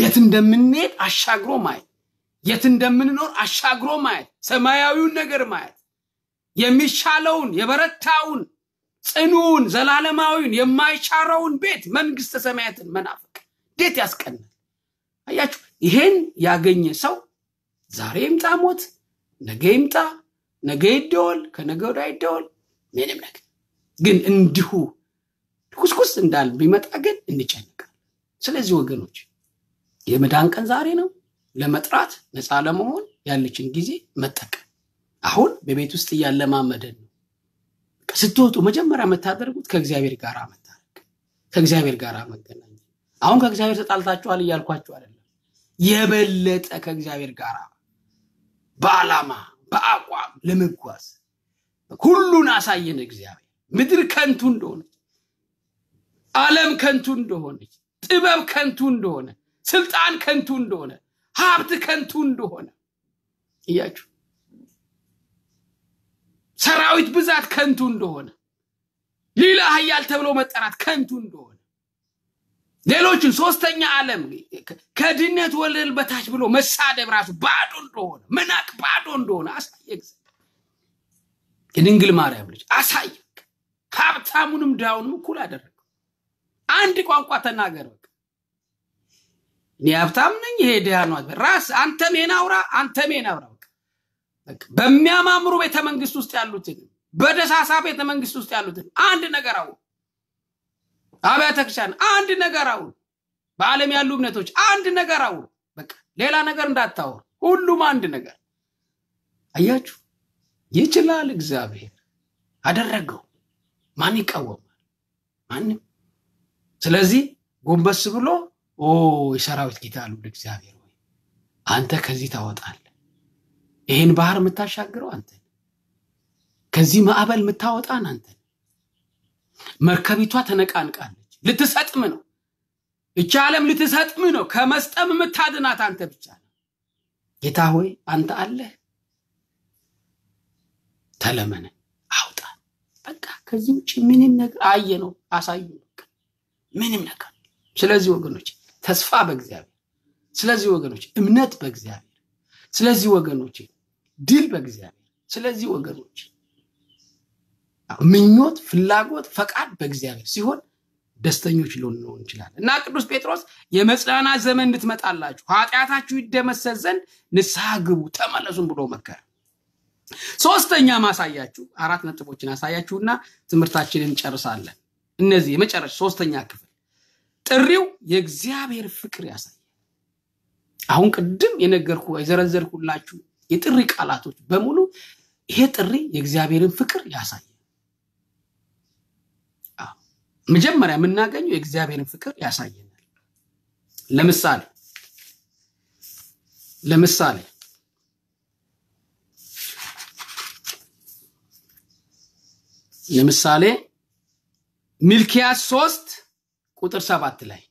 የት እንደምንሄድ አሻግሮ ማየት፣ የት እንደምንኖር አሻግሮ ማየት፣ ሰማያዊውን ነገር ማየት፣ የሚሻለውን የበረታውን ጽኑውን ዘላለማዊውን የማይሻረውን ቤት መንግስተ ሰማያትን መናፈቅ እንዴት ያስቀናል! አያችሁ፣ ይሄን ያገኘ ሰው ዛሬ ይምጣ ሞት፣ ነገ ይምጣ፣ ነገ ይደወል፣ ከነገ ወዲያ ይደወል፣ ምንም ነገር ግን እንዲሁ ኩስኩስ እንዳል ቢመጣ ግን እንጨንቃል። ስለዚህ ወገኖች የመዳን ቀን ዛሬ ነው። ለመጥራት ነፃ ለመሆን ያለችን ጊዜ መጠቀም አሁን በቤት ውስጥ እያለማመደን ነው። ስትወጡ መጀመሪያ የምታደርጉት ከእግዚአብሔር ጋር መታረቅ፣ ከእግዚአብሔር ጋር መገናኘት። አሁን ከእግዚአብሔር ተጣልታችኋል እያልኳቸው አይደለም፣ የበለጠ ከእግዚአብሔር ጋር በዓላማ በአቋም ለመጓዝ ሁሉን አሳየን እግዚአብሔር። ምድር ከንቱ እንደሆነች፣ አለም ከንቱ እንደሆነች፣ ጥበብ ከንቱ እንደሆነ፣ ስልጣን ከንቱ እንደሆነ፣ ሀብት ከንቱ እንደሆነ እያችሁ ሰራዊት ብዛት ከንቱ እንደሆነ፣ ሌላ ሀያል ተብሎ መጠራት ከንቱ እንደሆነ ሌሎችን ሶስተኛ ዓለም ከድነት ወለል በታች ብሎ መሳደብ ራሱ ባዶ እንደሆነ መናቅ ባዶ እንደሆነ አሳየ የድንግል ማርያም ልጅ አሳየ ሀብታሙንም ድሃውንም እኩል አደረገ አንድ ቋንቋ ተናገር እኔ ሀብታም ነኝ ይሄ ድሃ ነው ራስ አንተ ሜናውራ አንተ ሜናውራ ይሄን አውራ በሚያማምሩ ቤተመንግስት ውስጥ ያሉትን በደሳሳ ቤተመንግስት ውስጥ ያሉትን አንድ ነገር አወቁ አብያተ ክርስቲያን አንድ ነገር አውሩ። በዓለም ያሉ እምነቶች አንድ ነገር አውሩ። በቃ ሌላ ነገር እንዳታወሩ፣ ሁሉም አንድ ነገር። አያችሁ፣ ይችላል እግዚአብሔር አደረገው። ማን ይቃወማል? ማንም። ስለዚህ ጎንበስ ብሎ ኦ የሰራዊት ጌታ ልዑል እግዚአብሔር ወይ አንተ ከዚህ ታወጣለህ፣ ይህን ባህር የምታሻግረው አንተ፣ ከዚህ ማዕበል የምታወጣን አንተ መርከቢቷ ተነቃንቃለች። ልትሰጥም ነው። እቻ ዓለም ልትሰጥም ነው። ከመስጠም የምታድናት አንተ ብቻ ነው። ጌታ ሆይ አንተ አለህ። ተለመነ አውጣ። በቃ ከዚህ ውጭ ምንም ነገር አየ ነው አሳዩ ምንም ነገር። ስለዚህ ወገኖች ተስፋ በእግዚአብሔር ስለዚህ ወገኖች እምነት በእግዚአብሔር ስለዚህ ወገኖች ድል በእግዚአብሔር ስለዚህ ወገኖች ምኞት፣ ፍላጎት፣ ፈቃድ በእግዚአብሔር ሲሆን ደስተኞች ልንሆን እንችላለን እና ቅዱስ ጴጥሮስ የመጽናናት ዘመን እንድትመጣላችሁ ኃጢአታችሁ ይደመሰስ ዘንድ ንስሐ ግቡ ተመለሱም ብሎ መከረ። ሶስተኛ ማሳያችሁ አራት ነጥቦችን አሳያችሁና ትምህርታችንን እንጨርሳለን። እነዚህ የመጨረሻ ሶስተኛ ክፍል ጥሪው የእግዚአብሔር ፍቅር ያሳያል። አሁን ቅድም የነገርኩ የዘረዘርኩላችሁ የጥሪ ቃላቶች በሙሉ ይሄ ጥሪ የእግዚአብሔርን ፍቅር ያሳያል። መጀመሪያ የምናገኘው የእግዚአብሔርን ፍቅር ያሳየናል ለምሳሌ ለምሳሌ ለምሳሌ ሚልኪያስ ሶስት ቁጥር ሰባት ላይ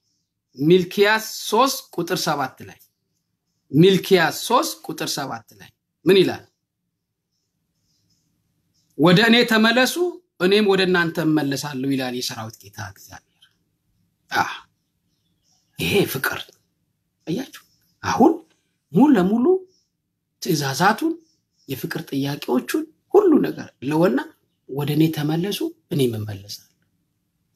ሚልኪያስ ሶስት ቁጥር ሰባት ላይ ሚልኪያስ ሶስት ቁጥር ሰባት ላይ ምን ይላል ወደ እኔ ተመለሱ እኔም ወደ እናንተ እመለሳለሁ ይላል የሰራዊት ጌታ እግዚአብሔር። ይሄ ፍቅር አያችሁ። አሁን ሙሉ ለሙሉ ትእዛዛቱን፣ የፍቅር ጥያቄዎቹን ሁሉ ነገር ለወና ወደ እኔ ተመለሱ እኔም እመለሳለሁ።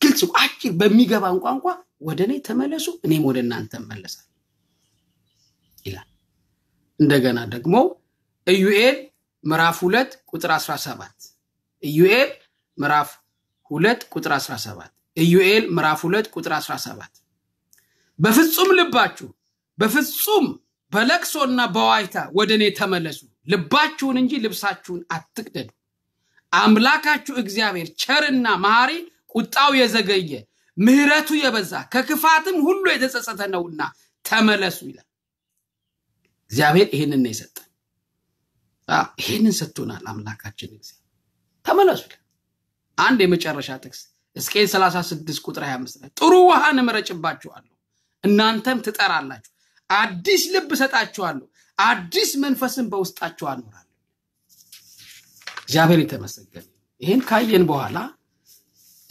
ግልጽ አጭር በሚገባን ቋንቋ ወደ እኔ ተመለሱ እኔም ወደ እናንተ እመለሳለሁ ይላል። እንደገና ደግሞ ኢዩኤል ምዕራፍ ሁለት ቁጥር 17 ኢዩኤል ምዕራፍ 2 ቁጥር 17 ኢዩኤል ምዕራፍ 2 ቁጥር 17 በፍጹም ልባችሁ በፍጹም በለቅሶና በዋይታ ወደ እኔ ተመለሱ ልባችሁን እንጂ ልብሳችሁን አትቅደዱ አምላካችሁ እግዚአብሔር ቸርና ማሪ ቁጣው የዘገየ ምህረቱ የበዛ ከክፋትም ሁሉ የተጸጸተ ነውና ተመለሱ ይላል እግዚአብሔር ይህንን ነው የሰጠን ይህንን ሰጥቶናል አምላካችን እግዚአብሔር ተመለሱ ይላል አንድ የመጨረሻ ጥቅስ ሕዝቅኤል 36 ቁጥር 25 ላይ ጥሩ ውሃን እመረጭባችኋለሁ፣ እናንተም ትጠራላችሁ፣ አዲስ ልብ እሰጣችኋለሁ፣ አዲስ መንፈስን በውስጣችሁ አኖራለሁ። እግዚአብሔር የተመሰገነ። ይህን ካየን በኋላ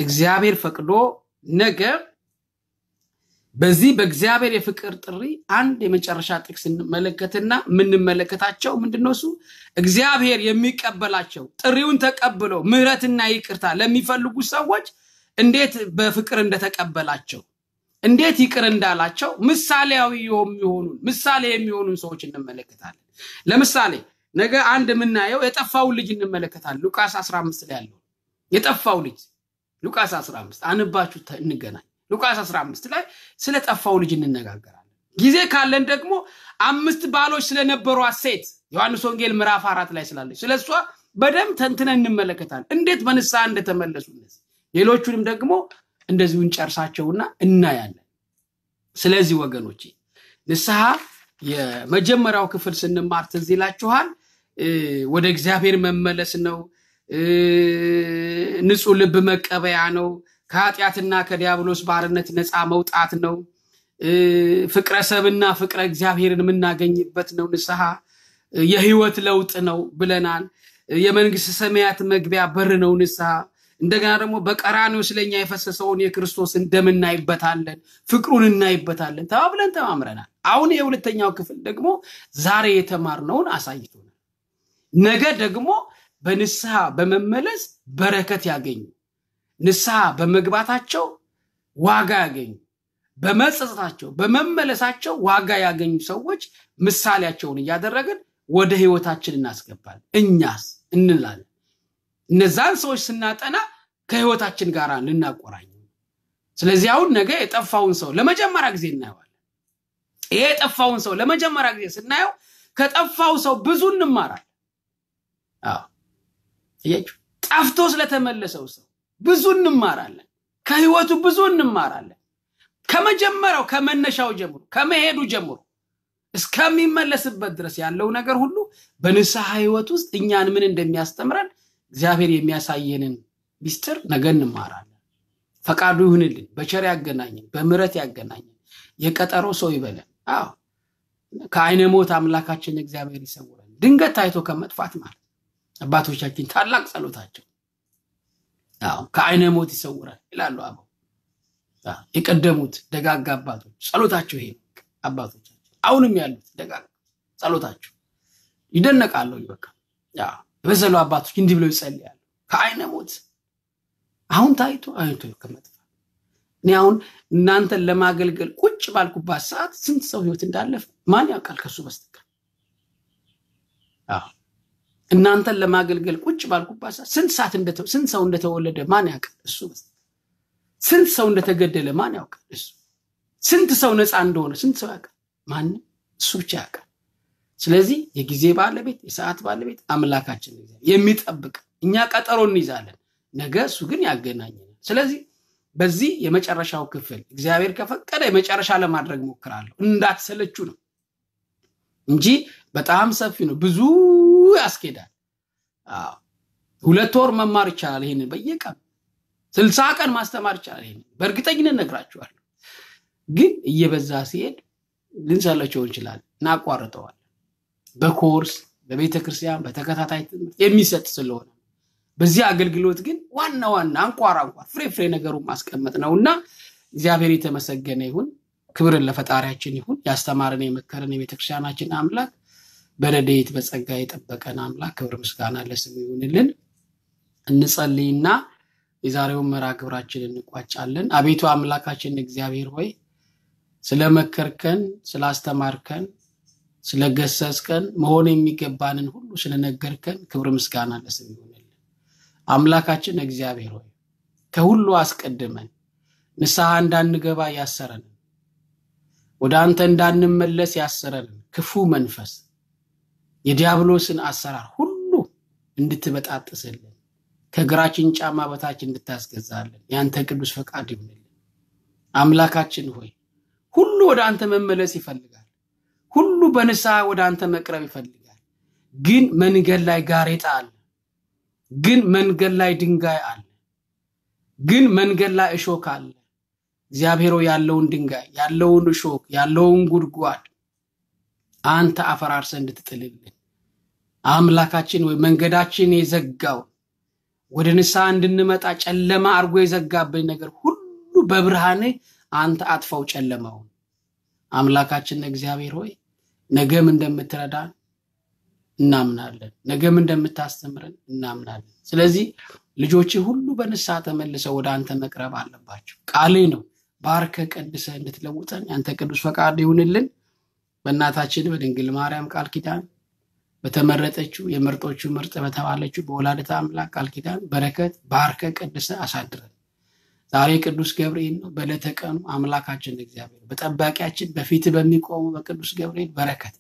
እግዚአብሔር ፈቅዶ ነገር በዚህ በእግዚአብሔር የፍቅር ጥሪ አንድ የመጨረሻ ጥቅስ እንመለከትና የምንመለከታቸው ምንድነሱ እግዚአብሔር የሚቀበላቸው ጥሪውን ተቀብሎ ምህረትና ይቅርታ ለሚፈልጉ ሰዎች እንዴት በፍቅር እንደተቀበላቸው እንዴት ይቅር እንዳላቸው ምሳሌያዊ የሚሆኑን ምሳሌ የሚሆኑን ሰዎች እንመለከታለን ለምሳሌ ነገ አንድ የምናየው የጠፋውን ልጅ እንመለከታለን ሉቃስ 15 ላይ ያለው የጠፋው ልጅ ሉቃስ 15 አንባችሁ እንገናኝ ሉቃስ 15 ላይ ስለጠፋው ልጅ እንነጋገራለን ጊዜ ካለን ደግሞ አምስት ባሎች ስለነበሯት ሴት ዮሐንስ ወንጌል ምዕራፍ አራት ላይ ስላለች ስለ እሷ በደም ተንትነ እንመለከታል እንዴት በንሳ እንደተመለሱ ሌሎቹንም ደግሞ እንደዚሁ እንጨርሳቸውና እናያለን ስለዚህ ወገኖች ንስሐ የመጀመሪያው ክፍል ስንማር ትዝ ይላችኋል ወደ እግዚአብሔር መመለስ ነው ንጹህ ልብ መቀበያ ነው ከኃጢአትና ከዲያብሎስ ባርነት ነፃ መውጣት ነው። ፍቅረ ሰብና ፍቅረ እግዚአብሔርን የምናገኝበት ነው። ንስሐ የህይወት ለውጥ ነው ብለናል። የመንግስት ሰማያት መግቢያ በር ነው ንስሐ። እንደገና ደግሞ በቀራኒው ስለኛ የፈሰሰውን የክርስቶስ ደም እናይበታለን፣ ፍቅሩን እናይበታለን ተባብለን ተማምረናል። አሁን የሁለተኛው ክፍል ደግሞ ዛሬ የተማርነውን አሳይቶናል። ነገ ደግሞ በንስሐ በመመለስ በረከት ያገኙ ንስሐ በመግባታቸው ዋጋ ያገኙ በመጸጸታቸው በመመለሳቸው ዋጋ ያገኙ ሰዎች ምሳሌያቸውን እያደረግን ወደ ህይወታችን እናስገባል እኛስ እንላለን እነዛን ሰዎች ስናጠና ከህይወታችን ጋር ልናቆራኝ ስለዚህ አሁን ነገ የጠፋውን ሰው ለመጀመሪያ ጊዜ እናየዋለን ይሄ የጠፋውን ሰው ለመጀመሪያ ጊዜ ስናየው ከጠፋው ሰው ብዙ እንማራል ጠፍቶ ስለተመለሰው ሰው ብዙ እንማራለን። ከህይወቱ ብዙ እንማራለን። ከመጀመሪያው ከመነሻው ጀምሮ ከመሄዱ ጀምሮ እስከሚመለስበት ድረስ ያለው ነገር ሁሉ በንስሐ ህይወት ውስጥ እኛን ምን እንደሚያስተምረን እግዚአብሔር የሚያሳየንን ሚስጥር ነገ እንማራለን። ፈቃዱ ይሁንልን። በቸር ያገናኘን በምረት ያገናኘን የቀጠሮ ሰው ይበለን። አዎ ከአይነ ሞት አምላካችን እግዚአብሔር ይሰውረን፣ ድንገት ታይቶ ከመጥፋት ማለት አባቶቻችን ታላቅ ጸሎታቸው ከአይነ ሞት ይሰውራል ይላሉ አበው። የቀደሙት ደጋጋ አባቶች ጸሎታቸው ይሄ አባቶቻቸው አሁንም ያሉት ደጋጋ ጸሎታቸው ይደነቃለሁ። በቃ የበዘሉ አባቶች እንዲህ ብለው ይጸልያሉ። ከአይነ ሞት አሁን ታይቶ አይቶ ከመጥፋት እኔ አሁን እናንተን ለማገልገል ቁጭ ባልኩባት ሰዓት ስንት ሰው ህይወት እንዳለፈ ማን ያውቃል ከሱ በስተቀር እናንተን ለማገልገል ቁጭ ባልኩባሳ ስንት ሰዓት ስንት ሰው እንደተወለደ ማን ያውቃል እሱ ስንት ሰው እንደተገደለ ማን ያውቃል እሱ ስንት ሰው ነፃ እንደሆነ ስንት ሰው ያውቃል ማንም እሱ ብቻ ያውቃል ስለዚህ የጊዜ ባለቤት የሰዓት ባለቤት አምላካችን የሚጠብቅ እኛ ቀጠሮ እንይዛለን ነገ እሱ ግን ያገናኘናል ስለዚህ በዚህ የመጨረሻው ክፍል እግዚአብሔር ከፈቀደ የመጨረሻ ለማድረግ ሞክራለሁ እንዳትሰለቹ ነው እንጂ በጣም ሰፊ ነው ብዙ ያስኬዳል። ሁለት ወር መማር ይቻላል። ይህንን በየቀን ስልሳ ቀን ማስተማር ይቻላል። ይህንን በእርግጠኝነት ነግራችኋል። ግን እየበዛ ሲሄድ ልንሰለቸው እንችላል እናቋርጠዋል። በኮርስ በቤተክርስቲያን በተከታታይ ትምህርት የሚሰጥ ስለሆነ በዚህ አገልግሎት ግን ዋና ዋና አንኳር አንኳር ፍሬ ፍሬ ነገሩን ማስቀመጥ ነው እና እግዚአብሔር የተመሰገነ ይሁን። ክብርን ለፈጣሪያችን ይሁን። ያስተማርን የመከረን የቤተክርስቲያናችን አምላክ በረድኤት በጸጋ የጠበቀን አምላክ ክብር ምስጋና ለስም ይሁንልን። እንጸልይና የዛሬውን መራ ግብራችን እንቋጫለን። አቤቱ አምላካችን እግዚአብሔር ሆይ ስለመከርከን፣ ስላስተማርከን፣ ስለገሰስከን መሆን የሚገባንን ሁሉ ስለነገርከን ክብር ምስጋና ለስም ይሁንልን። አምላካችን እግዚአብሔር ሆይ ከሁሉ አስቀድመን ንስሐ እንዳንገባ ያሰረንን፣ ወደ አንተ እንዳንመለስ ያሰረንን ክፉ መንፈስ የዲያብሎስን አሰራር ሁሉ እንድትበጣጥስልን ከእግራችን ጫማ በታች እንድታስገዛልን የአንተ ቅዱስ ፈቃድ ይሁንልን። አምላካችን ሆይ ሁሉ ወደ አንተ መመለስ ይፈልጋል። ሁሉ በንሳ ወደ አንተ መቅረብ ይፈልጋል። ግን መንገድ ላይ ጋሬጣ አለ። ግን መንገድ ላይ ድንጋይ አለ። ግን መንገድ ላይ እሾክ አለ። እግዚአብሔሮ ያለውን ድንጋይ ያለውን እሾክ ያለውን ጉድጓድ አንተ አፈራርሰ እንድትጥልልን አምላካችን ወይ መንገዳችን የዘጋው ወደ ንስሐ እንድንመጣ ጨለማ አድርጎ የዘጋብን ነገር ሁሉ በብርሃን አንተ አጥፋው ጨለማውን። አምላካችን እግዚአብሔር ሆይ ነገም እንደምትረዳን እናምናለን። ነገም እንደምታስተምረን እናምናለን። ስለዚህ ልጆች ሁሉ በንስሐ ተመልሰው ወደ አንተ መቅረብ አለባቸው። ቃሌ ነው ባርከ ቀድሰ እንድትለውጠን ያንተ ቅዱስ ፈቃድ ይሁንልን። በእናታችን በድንግል ማርያም ቃል ኪዳን በተመረጠችው የምርጦቹ ምርጥ በተባለችው በወላዲተ አምላክ ቃል ኪዳን በረከት ባርከ ቀድሰ አሳድረን። ዛሬ ቅዱስ ገብርኤል ነው። በዕለተ ቀኑ አምላካችን እግዚአብሔር በጠባቂያችን በፊት በሚቆሙ በቅዱስ ገብርኤል በረከት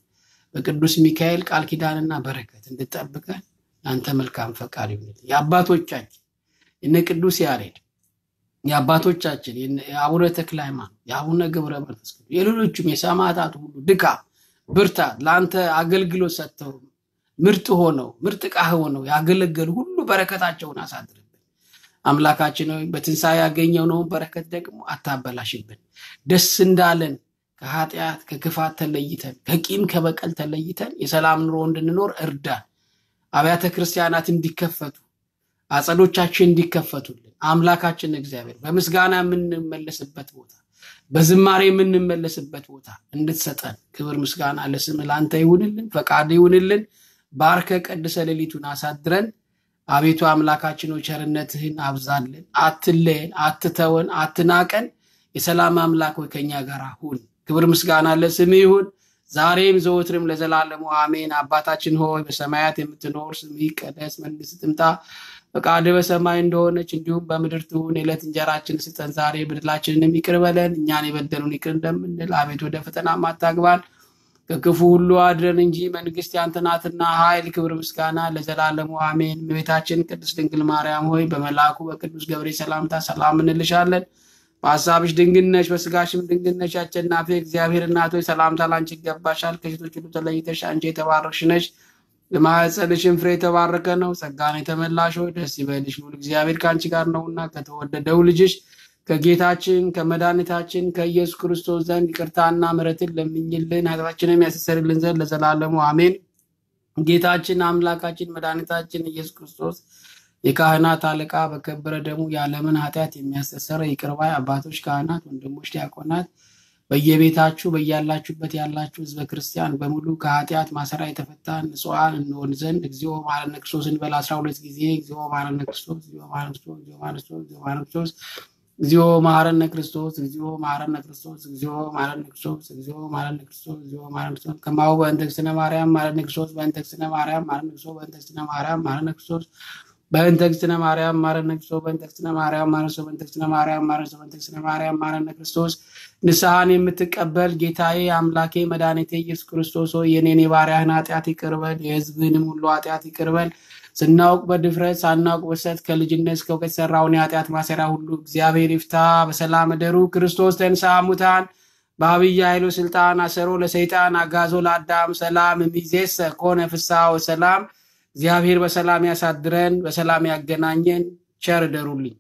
በቅዱስ ሚካኤል ቃል ኪዳንና በረከት እንድጠብቀን አንተ መልካም ፈቃድ ይሁንልን። የአባቶቻችን እነ ቅዱስ ያሬድ የአባቶቻችን የአቡነ ተክለ ሃይማኖት፣ የአቡነ ገብረ መንፈስ ቅዱስ፣ የሌሎቹም ሁሉ ድካም፣ ብርታት ለአንተ አገልግሎት ሰጥተው ምርጥ ሆነው ምርጥ ዕቃ ሆነው ያገለገሉ ሁሉ በረከታቸውን አሳድርብን። አምላካችን በትንሣኤ ያገኘነውን በረከት ደግሞ አታበላሽብን። ደስ እንዳለን ከኃጢአት ከክፋት ተለይተን ከቂም ከበቀል ተለይተን የሰላም ኑሮ እንድንኖር እርዳን። አብያተ ክርስቲያናት እንዲከፈቱ አጸዶቻችን እንዲከፈቱልን አምላካችን እግዚአብሔር በምስጋና የምንመለስበት ቦታ በዝማሬ የምንመለስበት ቦታ እንድትሰጠን ክብር ምስጋና ለስም ለአንተ ይሁንልን፣ ፈቃድ ይሁንልን። ባርከ ቀድሰ ሌሊቱን አሳድረን። አቤቱ አምላካችን ቸርነትህን አብዛልን፣ አትለየን፣ አትተወን፣ አትናቀን። የሰላም አምላክ ወይ ከኛ ጋር ሁን። ክብር ምስጋና ለስም ይሁን ዛሬም ዘወትርም ለዘላለሙ አሜን። አባታችን ሆይ በሰማያት የምትኖር ስም ይቀደስ፣ መንግስት ትምጣ ፈቃድ በሰማይ እንደሆነች እንዲሁም በምድር ትሁን። የዕለት እንጀራችን ስጠን ዛሬ፣ በደላችንንም ይቅር በለን እኛን የበደሉን ይቅር እንደምንል፣ አቤት ወደ ፈተና አታግባን ከክፉ ሁሉ አድረን እንጂ መንግስት ያንተ ናትና፣ ኃይል፣ ክብር፣ ምስጋና ለዘላለሙ አሜን። እመቤታችን ቅድስት ድንግል ማርያም ሆይ በመልአኩ በቅዱስ ገብርኤል ሰላምታ ሰላም እንልሻለን። በሀሳብሽ ድንግል ነሽ፣ በስጋሽም ድንግል ነሽ። አሸናፊ እግዚአብሔር እናት ሆይ ሰላምታ ላንቺ ይገባሻል። ከሴቶች ሁሉ ተለይተሽ አንቺ የተባረክሽ ነሽ። የማኅፀንሽም ፍሬ የተባረከ ነው። ጸጋን የተመላሽ ሆይ ደስ ይበልሽ፣ ልዑል እግዚአብሔር ከአንቺ ጋር ነውና ከተወደደው ልጅሽ ከጌታችን ከመድኃኒታችን ከኢየሱስ ክርስቶስ ዘንድ ይቅርታና ምሕረትን ለምኝልን ኃጢአታችንም ያስተሰርይልን ዘንድ ለዘላለሙ አሜን። ጌታችን አምላካችን መድኃኒታችን ኢየሱስ ክርስቶስ የካህናት አለቃ በከበረ ደግሞ የዓለምን ኃጢአት የሚያስተሰረ ይቅርባይ አባቶች ካህናት፣ ወንድሞች ዲያቆናት በየቤታችሁ በያላችሁበት ያላችሁ ህዝበ ክርስቲያን በሙሉ ከኃጢአት ማሰራ የተፈታ ንጹሐን እንሆን ዘንድ እግዚኦ መሐረነ ክርስቶስ እንበል አስራ ሁለት ጊዜ እግዚኦ መሐረነ ክርስቶስ እግዚኦ መሐረነ ክርስቶስ እግዚኦ ማረነ ክርስቶስ እግዚኦ ማረነ ክርስቶስ እግዚኦ ማረነ ክርስቶስ እግዚኦ ማረነ ክርስቶስ እግዚኦ ማረነ ክርስቶስ እግዚኦ መሐረነ ክርስቶስ እግዚኦ መሐረነ ክርስቶስ ከማሁ በእንተ እግዝእትነ ማርያም ማረነ ክርስቶስ በእንተ እግዝእትነ ማርያም ማረነ ክርስቶስ በእንተ እግዝእትነ ማርያም ማረነ ክርስቶስ በእንተክስነ ማርያም ማረነ ክርስቶስ በእንተክስነ ማርያም ማረነ ክርስቶስ በእንተክስነ ማርያም ማረነ ክርስቶስ በእንተክስነ ማርያም ማረነ ክርስቶስ። ንስሐን የምትቀበል ጌታዬ አምላኬ መድኃኒቴ ኢየሱስ ክርስቶስ ሆይ የኔን የባሪያህን ኃጢአት ይቅርበል፣ የህዝብህንም ሁሉ ኃጢአት ይቅርበል። ስናውቅ በድፍረት ሳናውቅ በሰት ከልጅነት እስከ እውቀት የሰራውን የኃጢአት ማሰሪያ ሁሉ እግዚአብሔር ይፍታ። በሰላም እደሩ። ክርስቶስ ተንሥአ እሙታን በአብይ ኃይሉ ስልጣን አሰሮ ለሰይጣን አጋዞ ለአዳም ሰላም እምይእዜሰ ኮነ ፍስሐ ወሰላም እግዚአብሔር በሰላም ያሳድረን፣ በሰላም ያገናኘን። ቸር እደሩልኝ።